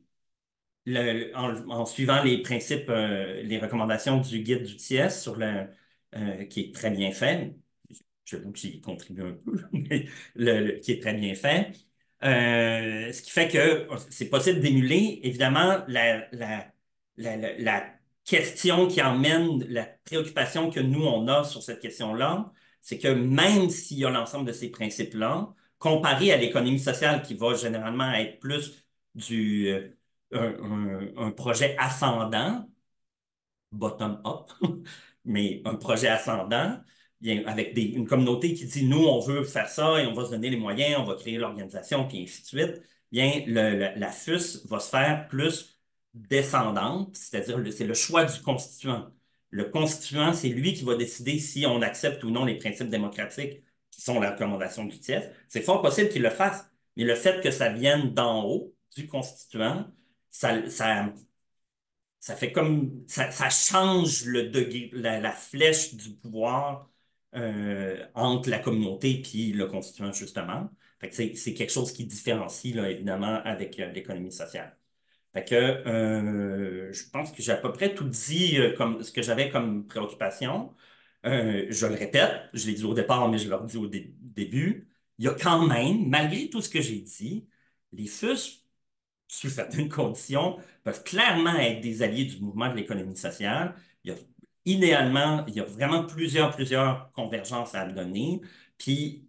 en, suivant les principes, euh, les recommandations du guide du TIS sur euh, le, qui est très bien fait, je vous j'y contribue un peu, mais le, qui est très bien fait, ce qui fait que euh, c'est possible d'émuler, évidemment, la, la, question qui emmène la préoccupation que nous, on a sur cette question-là, c'est que même s'il y a l'ensemble de ces principes-là, comparé à l'économie sociale qui va généralement être plus du un, projet ascendant, bottom-up, mais un projet ascendant, avec une communauté qui dit nous, on veut faire ça et on va se donner les moyens, on va créer l'organisation, puis ainsi de suite, bien, le, la FUS va se faire plus descendante, c'est-à-dire c'est le choix du constituant. Le constituant, c'est lui qui va décider si on accepte ou non les principes démocratiques qui sont la recommandation du TIEF. C'est fort possible qu'il le fasse, mais le fait que ça vienne d'en haut, du constituant, ça, ça, ça fait comme ça, ça change le la, flèche du pouvoir euh, entre la communauté puis le constituant, justement. Fait que c'est, c'est quelque chose qui différencie, là, évidemment, avec euh, l'économie sociale. Fait que euh, je pense que j'ai à peu près tout dit comme ce que j'avais comme préoccupation. je le répète, je l'ai dit au départ, mais je l'ai redis au début. Il y a quand même, malgré tout ce que j'ai dit, les FUS sous certaines conditions, peuvent clairement être des alliés du mouvement de l'économie sociale. Il y a, idéalement, il y a vraiment plusieurs, plusieurs convergences à donner. Puis,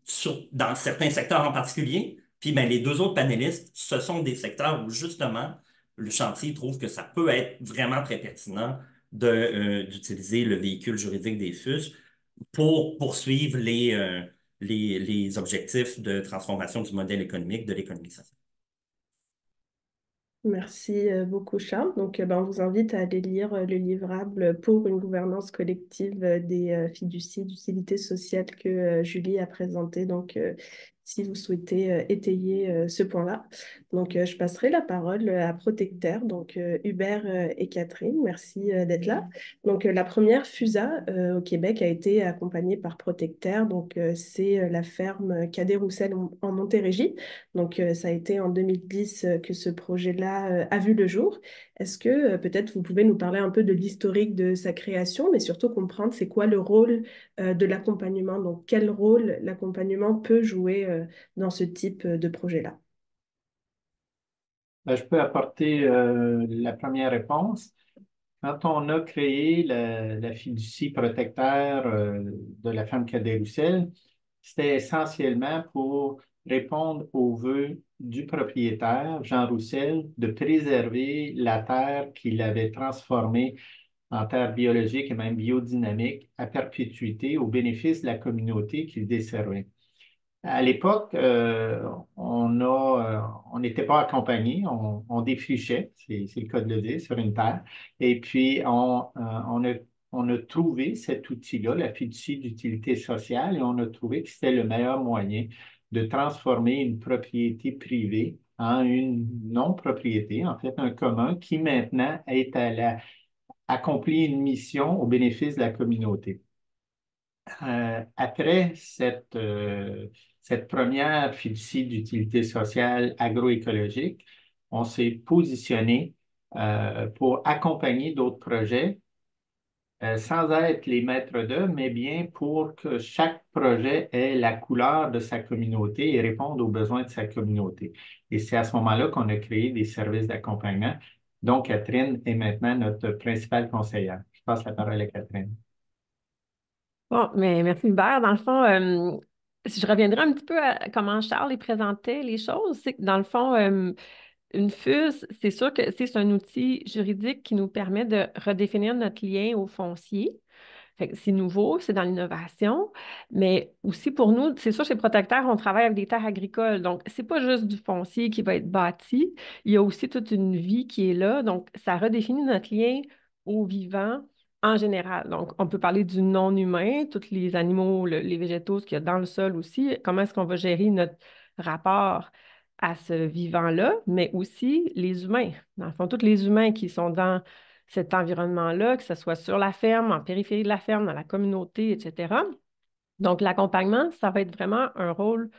dans certains secteurs en particulier, puis ben, les deux autres panélistes, ce sont des secteurs où justement le chantier trouve que ça peut être vraiment très pertinent euh, d'utiliser le véhicule juridique des FUS pour poursuivre euh, les, les objectifs de transformation du modèle économique de l'économie sociale. Merci euh, beaucoup, Charles. Donc, euh, ben, on vous invite à aller lire euh, le livrable pour une gouvernance collective des fiducies d'utilité sociale que Julie a présenté donc, si vous souhaitez euh, étayer euh, ce point-là. Donc, euh, je passerai la parole à Protecteur, donc Hubert et Catherine. Merci d'être là. Donc, la première FUSA au Québec a été accompagnée par Protecteur. Donc, c'est la ferme Cadet-Roussel en Montérégie. Donc, ça a été en 2010 que ce projet-là a vu le jour. Est-ce que peut-être vous pouvez nous parler un peu de l'historique de sa création, mais surtout comprendre c'est quoi le rôle de l'accompagnement, donc quel rôle l'accompagnement peut jouer euh, dans ce type euh, de projet-là ben, Je peux apporter euh, la première réponse. Quand on a créé la, fiducie protecteur de la femme Cadet-Roussel, c'était essentiellement pour répondre aux vœux du propriétaire, Jean Roussel, de préserver la terre qu'il avait transformée en terre biologique et même biodynamique à perpétuité au bénéfice de la communauté qu'il desservait à l'époque, euh, euh, on n'était pas accompagné, on, on défrichait, c'est le cas de le dire, sur une terre. Et puis, euh, on, a, trouvé cet outil-là, la fiducie d'utilité sociale, et on a trouvé que c'était le meilleur moyen de transformer une propriété privée en une non-propriété, en fait, un commun qui maintenant est à la, accomplit une mission au bénéfice de la communauté. Euh, après cette, euh, première fiducie d'utilité sociale agroécologique, on s'est positionné euh, pour accompagner d'autres projets sans être les maîtres d'eux, mais bien pour que chaque projet ait la couleur de sa communauté et réponde aux besoins de sa communauté. Et c'est à ce moment-là qu'on a créé des services d'accompagnement Donc, Catherine est maintenant notre principale conseillère. Je passe la parole à Catherine. Bon, mais merci Hubert. Dans le fond, si euh, je reviendrai un petit peu à comment Charles les présentait les choses, c'est que dans le fond, euh, une FUS, c'est sûr que c'est un outil juridique qui nous permet de redéfinir notre lien au foncier. C'est nouveau, c'est dans l'innovation, mais aussi pour nous, c'est sûr, chez Protecteur, on travaille avec des terres agricoles. Donc, ce n'est pas juste du foncier qui va être bâti, il y a aussi toute une vie qui est là. Donc, ça redéfinit notre lien au vivant, en général. Donc, on peut parler du non-humain, tous les animaux, les végétaux, ce qu'il y a dans le sol aussi. Comment est-ce qu'on va gérer notre rapport à ce vivant-là, mais aussi les humains. Dans le fond, tous les humains qui sont dans cet environnement-là, que ce soit sur la ferme, en périphérie de la ferme, dans la communauté, etc. Donc, l'accompagnement, ça va être vraiment un rôle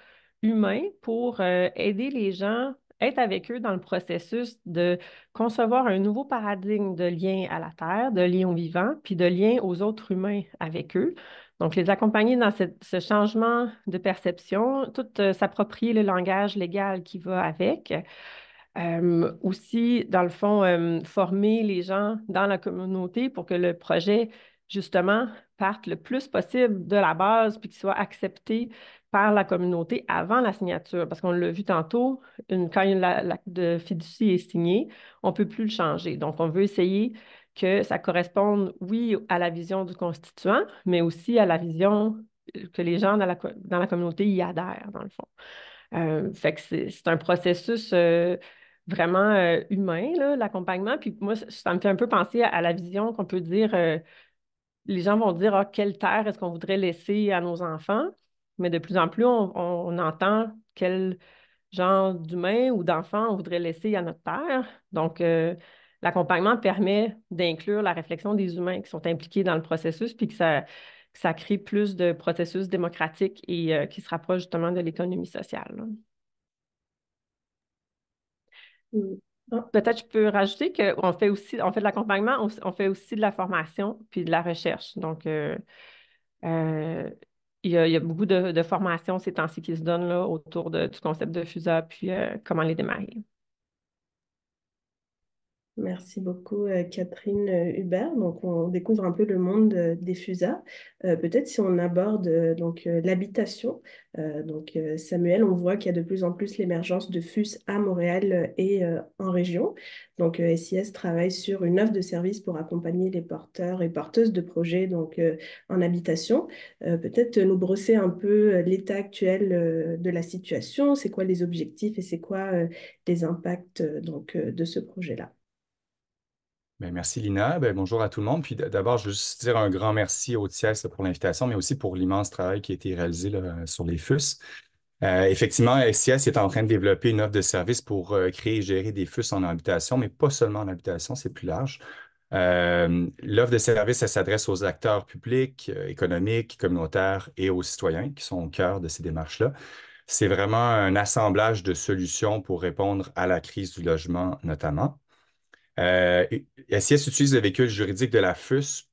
humain pour euh, aider les gens être avec eux dans le processus de concevoir un nouveau paradigme de lien à la Terre, de lien au vivant, puis de lien aux autres humains avec eux. Donc, les accompagner dans ce changement de perception, tout euh, s'approprier le langage légal qui va avec. Euh, aussi, dans le fond, euh, former les gens dans la communauté pour que le projet, justement, parte le plus possible de la base, puis qu'il soit accepté par la communauté avant la signature, parce qu'on l'a vu tantôt, une, quand la de fiducie est signée, on ne peut plus le changer. Donc, on veut essayer que ça corresponde, oui, à la vision du constituant, mais aussi à la vision euh, que les gens dans la, dans la communauté y adhèrent, dans le fond. Euh, fait que c'est un processus euh, vraiment euh, humain, l'accompagnement. Puis moi, ça me fait un peu penser à, à la vision qu'on peut dire, les gens vont dire, ah, quelle terre est-ce qu'on voudrait laisser à nos enfants? Mais de plus en plus, on, entend quel genre d'humain ou d'enfants on voudrait laisser à notre père. Donc, euh, l'accompagnement permet d'inclure la réflexion des humains qui sont impliqués dans le processus, puis que ça, ça crée plus de processus démocratiques et euh, qui se rapproche justement de l'économie sociale. Mm. Ah, peut-être je peux rajouter qu'on fait aussi, on fait de l'accompagnement, on, fait aussi de la formation puis de la recherche. Donc, euh, il y, a, beaucoup de, formations ces temps-ci qui se donnent autour de, du concept de FUSA, puis euh, comment les démarrer. Merci beaucoup euh, Catherine euh, Hubert. Donc on découvre un peu le monde euh, des FUSA. Peut-être si on aborde donc l'habitation. donc Samuel, on voit qu'il y a de plus en plus l'émergence de FUS à Montréal et en région. Donc SIS travaille sur une offre de services pour accompagner les porteurs et porteuses de projets donc en habitation. Peut-être nous brosser un peu l'état actuel de la situation. C'est quoi les objectifs et c'est quoi les impacts donc de ce projet là. Ben, merci Lina. Ben, bonjour à tout le monde. Puis d'abord, je veux juste dire un grand merci au TIES pour l'invitation, mais aussi pour l'immense travail qui a été réalisé sur les FUS. Euh, effectivement, SIS est en train de développer une offre de service pour euh, créer et gérer des FUS en habitation, mais pas seulement en habitation, c'est plus large. Euh, l'offre de service, s'adresse aux acteurs publics, économiques, communautaires et aux citoyens qui sont au cœur de ces démarches-là. C'est vraiment un assemblage de solutions pour répondre à la crise du logement notamment. Euh, SIS utilise le véhicule juridique de la FUS,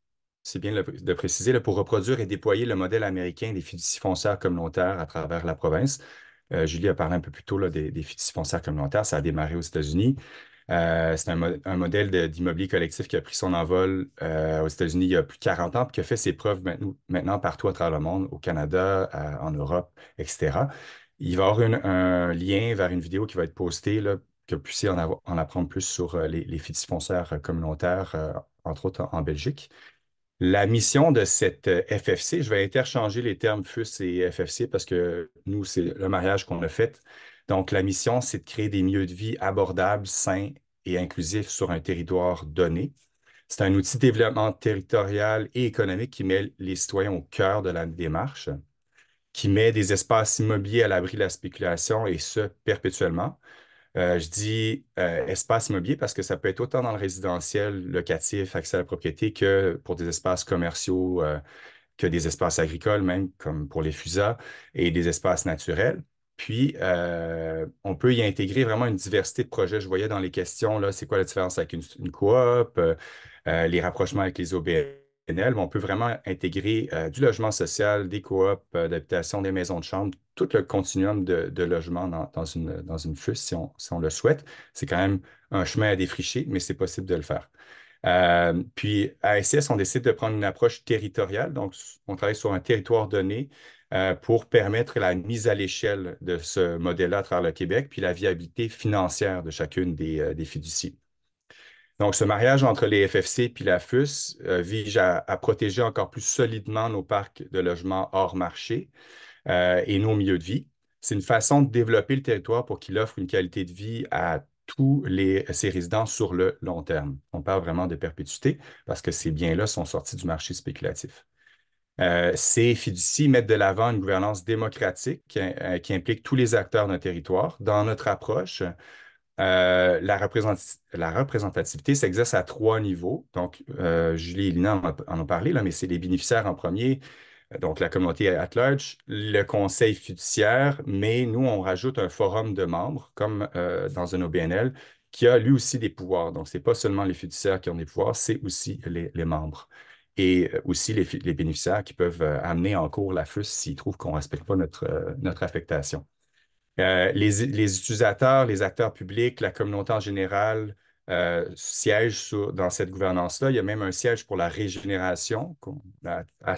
c'est bien de préciser, là, pour reproduire et déployer le modèle américain des fiducies foncières communautaires à travers la province. Euh, Julie a parlé un peu plus tôt là, des, des fiducies foncières communautaires. Ça a démarré aux États-Unis. Euh, c'est un, modèle d'immobilier collectif qui a pris son envol aux États-Unis il y a plus de 40 ans, et qui a fait ses preuves maintenant, partout à travers le monde, au Canada, en Europe, etc. Il va y avoir un lien vers une vidéo qui va être postée là, que vous puissiez en, apprendre plus sur euh, les, les foncières euh, communautaires, euh, entre autres en, en Belgique. La mission de cette FFC, je vais interchanger les termes FUS et FFC parce que nous, c'est le mariage qu'on a fait. Donc, la mission, c'est de créer des milieux de vie abordables, sains et inclusifs sur un territoire donné. C'est un outil de développement territorial et économique qui met les citoyens au cœur de la démarche, qui met des espaces immobiliers à l'abri de la spéculation et ce, perpétuellement. Euh, je dis euh, espace immobilier parce que ça peut être autant dans le résidentiel, locatif, accès à la propriété, que pour des espaces commerciaux, euh, que des espaces agricoles, même comme pour les FUSA, et des espaces naturels. Puis, on peut y intégrer vraiment une diversité de projets. Je voyais dans les questions, là, c'est quoi la différence avec une, coop, les rapprochements avec les OBS on peut vraiment intégrer euh, du logement social, des coops, euh, d'habitation, des maisons de chambre, tout le continuum de, logements logement dans, une, dans si on, le souhaite. C'est quand même un chemin à défricher, mais c'est possible de le faire. Euh, puis à SS, on décide de prendre une approche territoriale, donc on travaille sur un territoire donné pour permettre la mise à l'échelle de ce modèle-là à travers le Québec, puis la viabilité financière de chacune des, des fiducies. Donc, ce mariage entre les FFC et la FUS euh, vise à, protéger encore plus solidement nos parcs de logements hors marché euh, et nos milieux de vie. C'est une façon de développer le territoire pour qu'il offre une qualité de vie à tous les, ses résidents sur le long terme. On parle vraiment de perpétuité parce que ces biens-là sont sortis du marché spéculatif. Euh, ces fiducies mettent de l'avant une gouvernance démocratique qui, qui, implique tous les acteurs d'un territoire. Dans notre approche, euh, la, représentativité s'exerce à trois niveaux. Donc, euh, Julie et Lina en, ont parlé, là, mais c'est les bénéficiaires en premier, donc la communauté at large, le conseil fiduciaire, mais nous, on rajoute un forum de membres, comme euh, dans un OBNL, qui a lui aussi des pouvoirs. Donc, ce n'est pas seulement les fiduciaires qui ont des pouvoirs, c'est aussi les, membres. Et aussi les, bénéficiaires qui peuvent amener en cours la FUS s'ils trouvent qu'on ne respecte pas notre affectation. Euh, les, utilisateurs, les acteurs publics, la communauté en général euh, siègent dans cette gouvernance-là. Il y a même un siège pour la régénération, qu'on a, un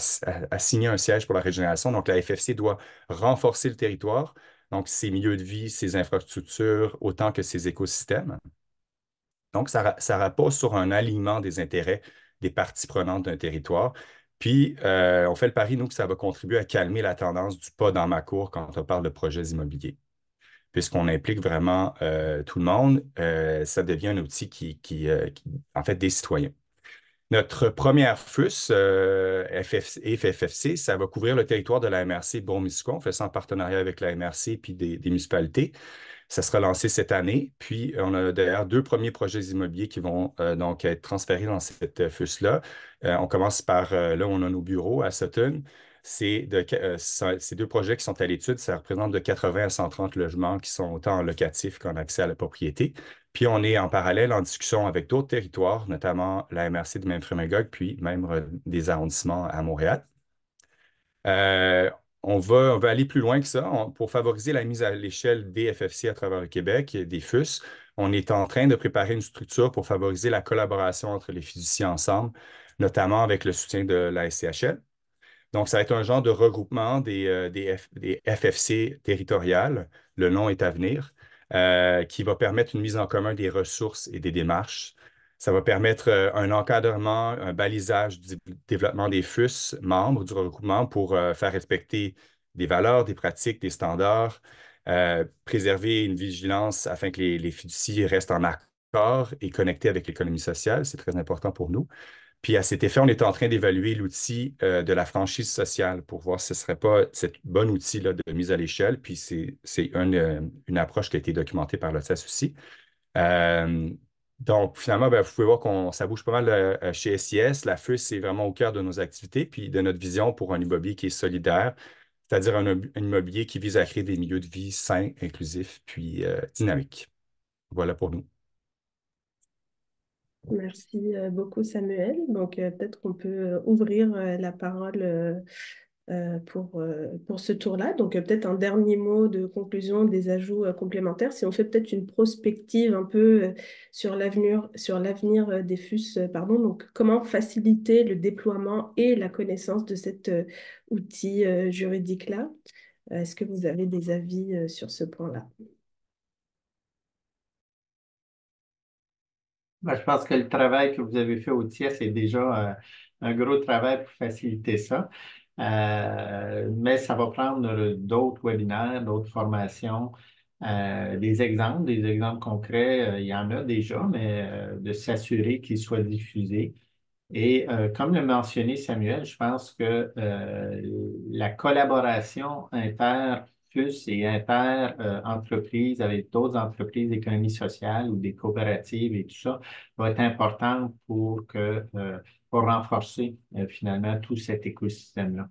siège pour la régénération. Donc, la FFC doit renforcer le territoire, donc ses milieux de vie, ses infrastructures, autant que ses écosystèmes. Donc, ça, repose sur un alignement des intérêts des parties prenantes d'un territoire. Puis, euh, on fait le pari, nous, que ça va contribuer à calmer la tendance du pas dans ma cour quand on parle de projets immobiliers puisqu'on implique vraiment euh, tout le monde, euh, ça devient un outil qui, euh, qui, en fait, des citoyens. Notre première FUS, FFFC, ça va couvrir le territoire de la MRC bourg On fait ça en partenariat avec la MRC puis des, municipalités. Ça sera lancé cette année. Puis, on a derrière deux premiers projets immobiliers qui vont donc être transférés dans cette FUS-là. on commence par, là, on a nos bureaux à Sutton de, euh, ces deux projets qui sont à l'étude, ça représente de 80 à 130 logements qui sont autant locatifs qu'en accès à la propriété. Puis on est en parallèle en discussion avec d'autres territoires, notamment la MRC de Memphrémagog, puis même euh, des arrondissements à Montréal. Euh, on va, va, aller plus loin que ça. pour favoriser la mise à l'échelle des FFC à travers le Québec, des FUS, on est en train de préparer une structure pour favoriser la collaboration entre les physiciens ensemble, notamment avec le soutien de la SCHL. Donc, ça va être un genre de regroupement des, euh, FFC territoriales, le nom est à venir, euh, qui va permettre une mise en commun des ressources et des démarches. Ça va permettre euh, un encadrement, un balisage du développement des FUS membres du regroupement pour faire respecter des valeurs, des pratiques, des standards, préserver une vigilance afin que les, les fiducies restent en accord et connectés avec l'économie sociale. C'est très important pour nous. Puis à cet effet, on est en train d'évaluer l'outil euh, de la franchise sociale pour voir si ce ne serait pas cet bon outil là, de mise à l'échelle. Puis c'est euh, une, approche qui a été documentée par le aussi. Euh, donc, finalement, ben, vous pouvez voir qu'on ça bouge pas mal chez SIS. La feu c'est vraiment au cœur de nos activités, puis de notre vision pour un immobilier qui est solidaire, c'est-à-dire un, immobilier qui vise à créer des milieux de vie sains, inclusifs, puis dynamiques. Voilà pour nous. Merci euh, beaucoup, Samuel. Donc, euh, peut-être qu'on peut euh, ouvrir la parole pour, ce tour-là. Donc, peut-être un dernier mot de conclusion, des ajouts complémentaires. Si on fait peut-être une prospective un peu sur l'avenir, sur l'avenir des FUS, pardon. Donc, comment faciliter le déploiement et la connaissance de cet outil juridique-là Est-ce que vous avez des avis sur ce point-là Ben, je pense que le travail que vous avez fait au TIES est déjà euh, un, gros travail pour faciliter ça. Euh, mais ça va prendre d'autres webinaires, d'autres formations, euh, des exemples, des exemples concrets. il y en a déjà, mais de s'assurer qu'ils soient diffusés. Et comme le mentionnait Samuel, je pense que la collaboration inter et inter-entreprises avec d'autres entreprises d'économie sociale ou des coopératives et tout ça va être important pour, que, euh, pour renforcer euh, finalement tout cet écosystème-là.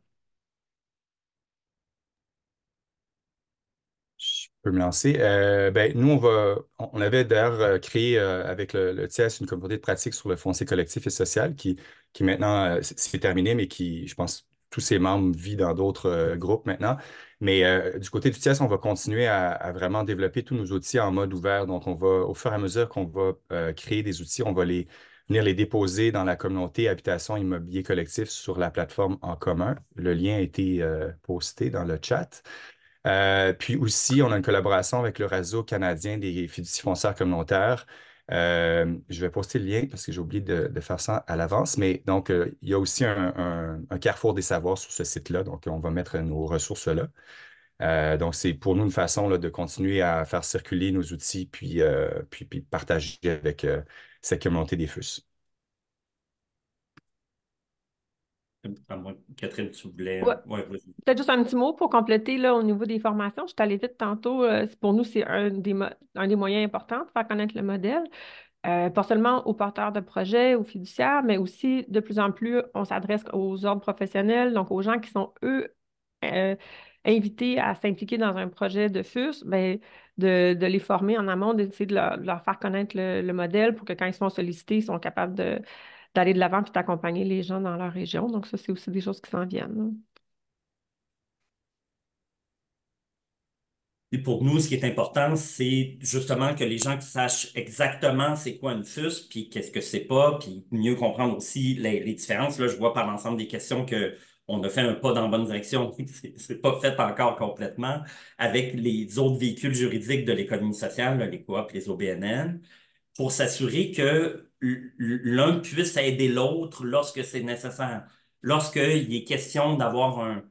Je peux me lancer. Euh, ben, nous, on va, on avait d'ailleurs créé avec le, le, une communauté de pratique sur le foncier collectif et social qui, qui maintenant, s'est terminé, mais qui, je pense, tous ces membres vivent dans d'autres euh, groupes maintenant. Mais euh, du côté du TIAS, on va continuer à, vraiment développer tous nos outils en mode ouvert. Donc, on va, au fur et à mesure qu'on va euh, créer des outils, on va les, venir les déposer dans la communauté Habitation Immobilier Collectif sur la plateforme en commun. Le lien a été posté dans le chat. puis aussi, on a une collaboration avec le réseau canadien des fiducies foncières communautaires euh, je vais poster le lien parce que j'ai oublié de, faire ça à l'avance. Mais donc, euh, il y a aussi un, carrefour des savoirs sur ce site-là. Donc, on va mettre nos ressources là. Euh, donc, c'est pour nous une façon là, de continuer à faire circuler nos outils puis, puis, puis partager avec cette communauté des FUS. Catherine, tu voulais. Peut-être juste un petit mot pour compléter là, au niveau des formations. Je t'allais vite tantôt. Euh, pour nous, c'est un des, moyens importants de faire connaître le modèle. Euh, pas seulement aux porteurs de projets, aux fiduciaires, mais aussi de plus en plus, on s'adresse aux ordres professionnels, donc aux gens qui sont, eux, euh, invités à s'impliquer dans un projet de FUS, ben, de, les former en amont, d'essayer de, leur faire connaître le, le, modèle pour que quand ils sont sollicités, ils sont capables de, d'aller de l'avant puis d'accompagner les gens dans leur région. Donc, ça, c'est aussi des choses qui s'en viennent. Et hein. pour nous, ce qui est important, c'est justement que les gens sachent exactement c'est quoi une FUS, puis qu'est-ce que c'est pas, puis mieux comprendre aussi les, différences. Là, je vois par l'ensemble des questions que on a fait un pas dans la bonne direction. c'est pas fait encore complètement avec les autres véhicules juridiques de l'économie sociale, les coops, les OBNN, pour s'assurer que l'un puisse aider l'autre lorsque c'est nécessaire. Lorsqu'il est question d'avoir un,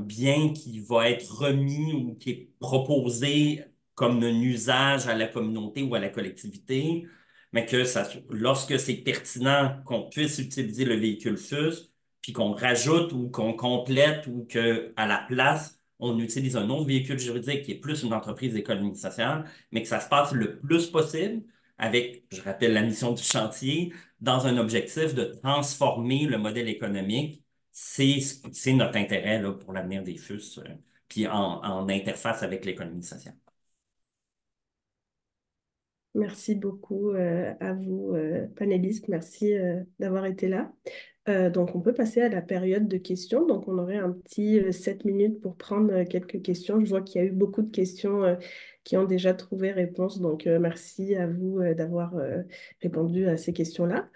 bien qui va être remis ou qui est proposé comme un usage à la communauté ou à la collectivité, mais que lorsque c'est pertinent qu'on puisse utiliser le véhicule FUS, puis qu'on rajoute ou qu'on complète ou qu'à la place, on utilise un autre véhicule juridique qui est plus une entreprise économique sociale, mais que ça se passe le plus possible, avec, je rappelle, la mission du chantier, dans un objectif de transformer le modèle économique. C'est notre intérêt pour l'avenir des FUS, euh, puis en, interface avec l'économie sociale. Merci beaucoup euh, à vous, euh, panélistes. Merci d'avoir été là. donc, on peut passer à la période de questions. Donc, on aurait un petit 7 minutes pour prendre quelques questions. Je vois qu'il y a eu beaucoup de questions qui ont déjà trouvé réponse. Donc, euh, merci à vous euh, d'avoir euh, répondu à ces questions-là.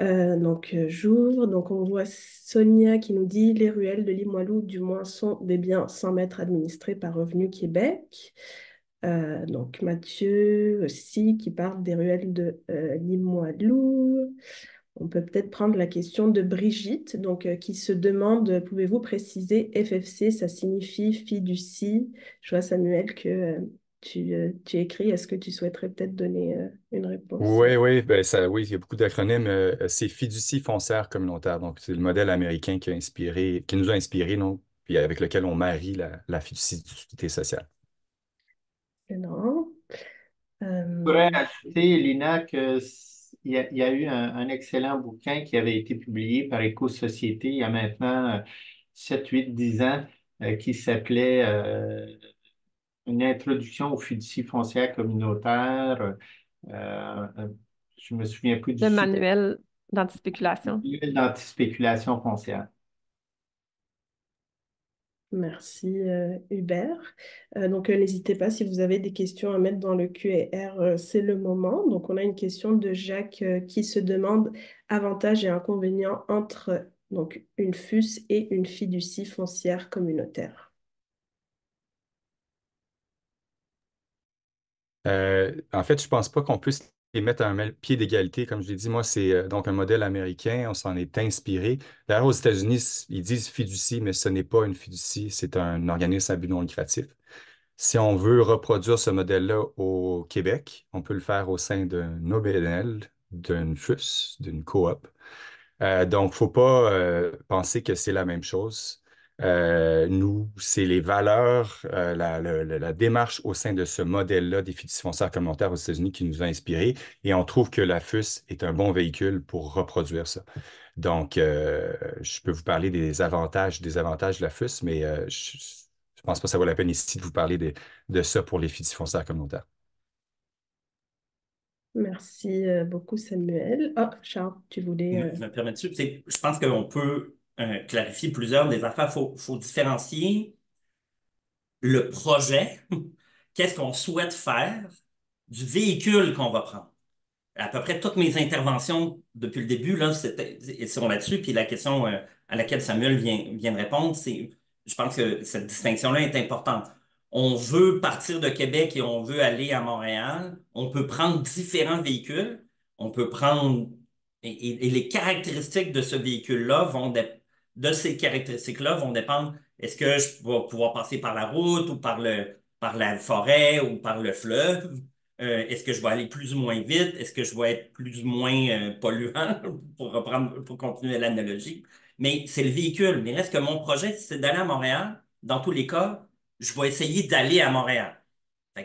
donc, j'ouvre. Donc, on voit Sonia qui nous dit les ruelles de Limoilou, du moins, sont des biens sans mètres administrés par Revenu Québec. donc, Mathieu aussi qui parle des ruelles de Limoilou. On peut peut-être prendre la question de Brigitte, donc, qui se demande pouvez-vous préciser FFC, ça signifie fille du Je vois Samuel que tu, euh, tu écris, est-ce que tu souhaiterais peut-être donner euh, une réponse? Oui, oui, ben oui, il y a beaucoup d'acronymes. Euh, c'est fiducie foncière communautaire. Donc, c'est le modèle américain qui a inspiré, qui nous a inspiré, non puis avec lequel on marie la, la sociale. Non. Euh... Je pourrais ajouter, Lina, qu'il y, a eu un, excellent bouquin qui avait été publié par Éco-Société il y a maintenant 7, 8, 10 ans, qui s'appelait une introduction au fiducie foncière communautaire. Euh, euh je me souviens plus du. Le manuel d'antispéculation. Manuel d'antispéculation foncière. Merci euh, Hubert. Euh, donc n'hésitez pas si vous avez des questions à mettre dans le QR, c'est le moment. Donc on a une question de Jacques qui se demande avantages et inconvénients entre donc une FUS et une fiducie foncière communautaire. Euh, en fait, je ne pense pas qu'on puisse les mettre à un pied d'égalité. Comme je l'ai dit, moi, c'est euh, donc un modèle américain. On s'en est inspiré. D'ailleurs, aux États-Unis, ils disent fiducie, mais ce n'est pas une fiducie. C'est un organisme à but non lucratif. Si on veut reproduire ce modèle-là au Québec, on peut le faire au sein d'un OBNL, d'une FUS, d'une coop. Euh, donc, il ne faut pas penser que c'est la même chose. Euh, nous, c'est les valeurs, euh, la, démarche au sein de ce modèle-là des fiducies communautaires aux États-Unis qui nous a inspirés et on trouve que la FUS est un bon véhicule pour reproduire ça. Donc, euh, je peux vous parler des avantages, des avantages de la FUS, mais je ne pense pas que ça vaut la peine ici de vous parler de, ça pour les fiducies communautaires. Merci beaucoup, Samuel. Ah, Charles, tu voulais. Je me permets Je pense qu'on peut euh, clarifier plusieurs des affaires. Il faut, différencier le projet, qu'est-ce qu'on souhaite faire, du véhicule qu'on va prendre. À peu près toutes mes interventions depuis le début, là, c'était, sont là-dessus. Puis la question euh, à laquelle Samuel vient, de répondre, c'est, je pense que cette distinction-là est importante on veut partir de Québec et on veut aller à Montréal, on peut prendre différents véhicules, on peut prendre, et, les caractéristiques de ce véhicule-là vont, être de ces caractéristiques-là vont dépendre est-ce que je vais pouvoir passer par la route ou par, par la forêt ou par le fleuve? Euh, est-ce que je vais aller plus ou moins vite? Est-ce que je vais être plus ou moins euh, polluant pour reprendre, pour continuer l'analogie? Mais c'est le véhicule. Mais reste que mon projet, c'est d'aller à Montréal. Dans tous les cas, je vais essayer d'aller à Montréal.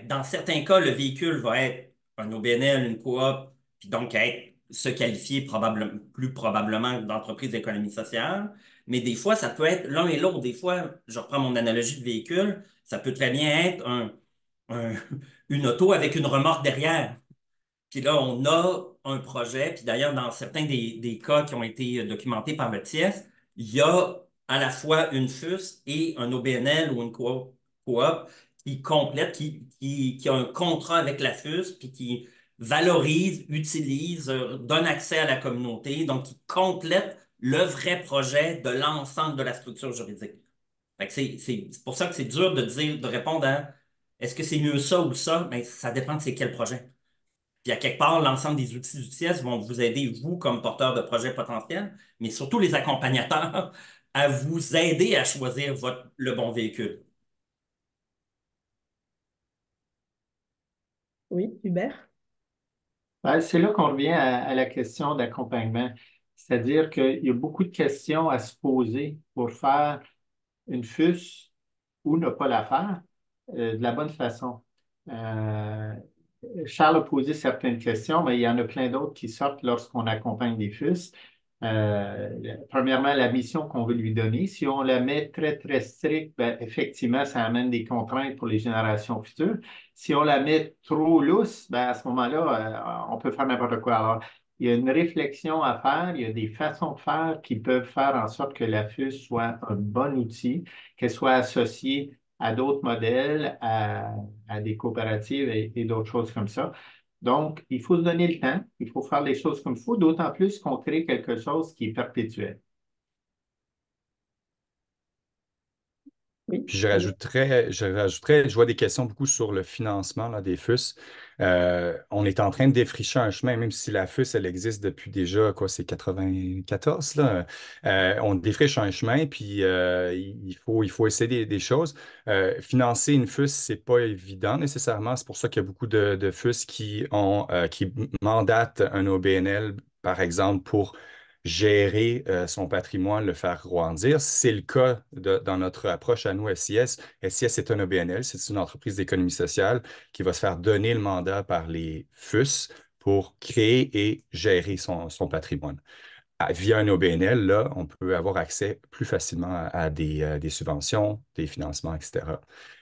dans certains cas, le véhicule va être un OBNL, une coop, puis donc être se qualifier probablement plus probablement d'entreprise d'économie sociale. Mais des fois, ça peut être l'un et l'autre. Des fois, je reprends mon analogie de véhicule, ça peut très bien être un, une auto avec une remorque derrière. Puis là, on a un projet, puis d'ailleurs, dans certains des, cas qui ont été documentés par le TIEF, il y a à la fois une FUS et un OBNL ou une coop, coop qui complète, qui, qui, qui, a un contrat avec la FUS, puis qui valorise, utilise, euh, donne accès à la communauté, donc qui complète le vrai projet de l'ensemble de la structure juridique. C'est pour ça que c'est dur de dire, de répondre à est-ce que c'est mieux ça ou ça? Mais ça dépend de c'est quel projet. Puis à quelque part, l'ensemble des outils du vont vous aider, vous, comme porteur de projet potentiel, mais surtout les accompagnateurs, à vous aider à choisir votre, le bon véhicule. Oui, Hubert? c'est là qu'on revient à, la question d'accompagnement. C'est-à-dire qu'il y a beaucoup de questions à se poser pour faire une fus ou ne pas la faire euh, de la bonne façon. Euh, Charles a posé certaines questions, mais il y en a plein d'autres qui sortent lorsqu'on accompagne des fusses. Euh, premièrement, la mission qu'on veut lui donner. Si on la met très, très stricte, ben, effectivement, ça amène des contraintes pour les générations futures. Si on la met trop lousse, ben, à ce moment-là, on peut faire n'importe quoi. Alors, il y a une réflexion à faire, il y a des façons de faire qui peuvent faire en sorte que la FUS soit un bon outil, qu'elle soit associée à d'autres modèles, à, des coopératives et, d'autres choses comme ça. Donc, il faut se donner le temps, il faut faire les choses comme il faut, d'autant plus qu'on crée quelque chose qui est perpétuel. je rajouterais, je je vois des questions beaucoup sur le financement des FUS. Euh, on est en train de défricher un chemin, même si la FUS, elle existe depuis déjà, quoi, c'est 94, euh, on défriche un chemin, puis euh, il, faut, il faut essayer des, choses. financer une FUS, c'est pas évident nécessairement. C'est pour ça qu'il y a beaucoup de, de FUS qui, ont, qui mandatent un OBNL, par exemple, pour gérer euh, son patrimoine, le faire grandir. C'est le cas dans notre approche à nous, SIS. SIS est un OBNL, c'est une entreprise d'économie sociale qui va se faire donner le mandat par les FUS pour créer et gérer son, patrimoine. Ah, via un OBNL, là, on peut avoir accès plus facilement à, euh, des, subventions, des financements, etc.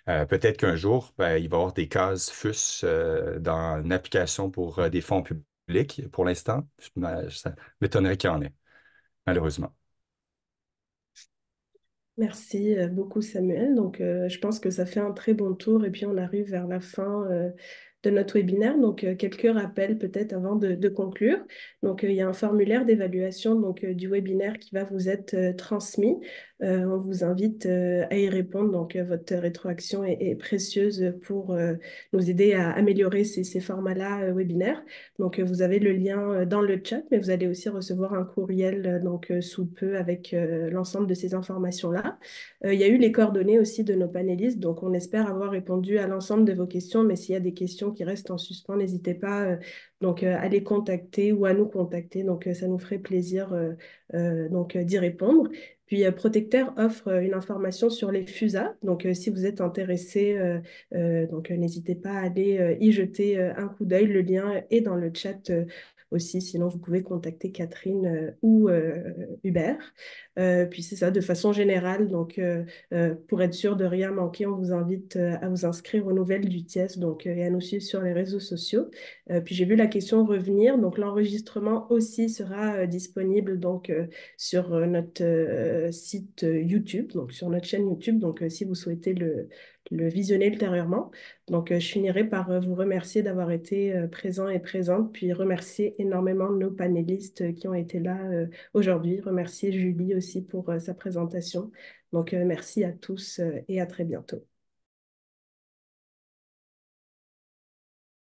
Euh, peut-être qu'un jour, ben, il va y avoir des cases FUS dans une application pour des fonds publics pour l'instant. Ça m'étonnerait qu'il y en ait, malheureusement. Merci euh, beaucoup Samuel. Donc euh, je pense que ça fait un très bon tour et puis on arrive vers la fin euh, de notre webinaire. Donc quelques rappels peut-être avant de, conclure. Donc il y a un formulaire d'évaluation donc du webinaire qui va vous être transmis. Euh, on vous invite euh, à y répondre. Donc, euh, votre rétroaction est, précieuse pour nous aider à améliorer ces, formats-là webinaires. Donc, vous avez le lien dans le chat, mais vous allez aussi recevoir un courriel donc, sous peu avec l'ensemble de ces informations-là. il y a eu les coordonnées aussi de nos panélistes. Donc, on espère avoir répondu à l'ensemble de vos questions. Mais s'il y a des questions qui restent en suspens, n'hésitez pas donc, à les contacter ou à nous contacter. Donc, ça nous ferait plaisir donc d'y répondre. Puis euh, Protecteur offre euh, une information sur les FUSA. Donc, euh, si vous êtes intéressé, donc n'hésitez pas à aller y jeter un coup d'œil. Le lien est dans le chat aussi. Sinon, vous pouvez contacter Catherine euh, ou euh, Hubert. Euh, puis c'est ça, de façon générale. Donc, pour être sûr de rien manquer, on vous invite à vous inscrire aux nouvelles du TIES donc, et à nous suivre sur les réseaux sociaux. puis j'ai vu la question revenir. Donc, l'enregistrement aussi sera disponible donc, sur notre site YouTube, donc sur notre chaîne YouTube. Donc, si vous souhaitez le, le visionner ultérieurement. Donc, euh, je finirai par euh, vous remercier d'avoir été euh, présent et présente, puis remercier énormément nos panélistes qui ont été là aujourd'hui. Remercier Julie aussi pour sa présentation. Donc, merci à tous et à très bientôt.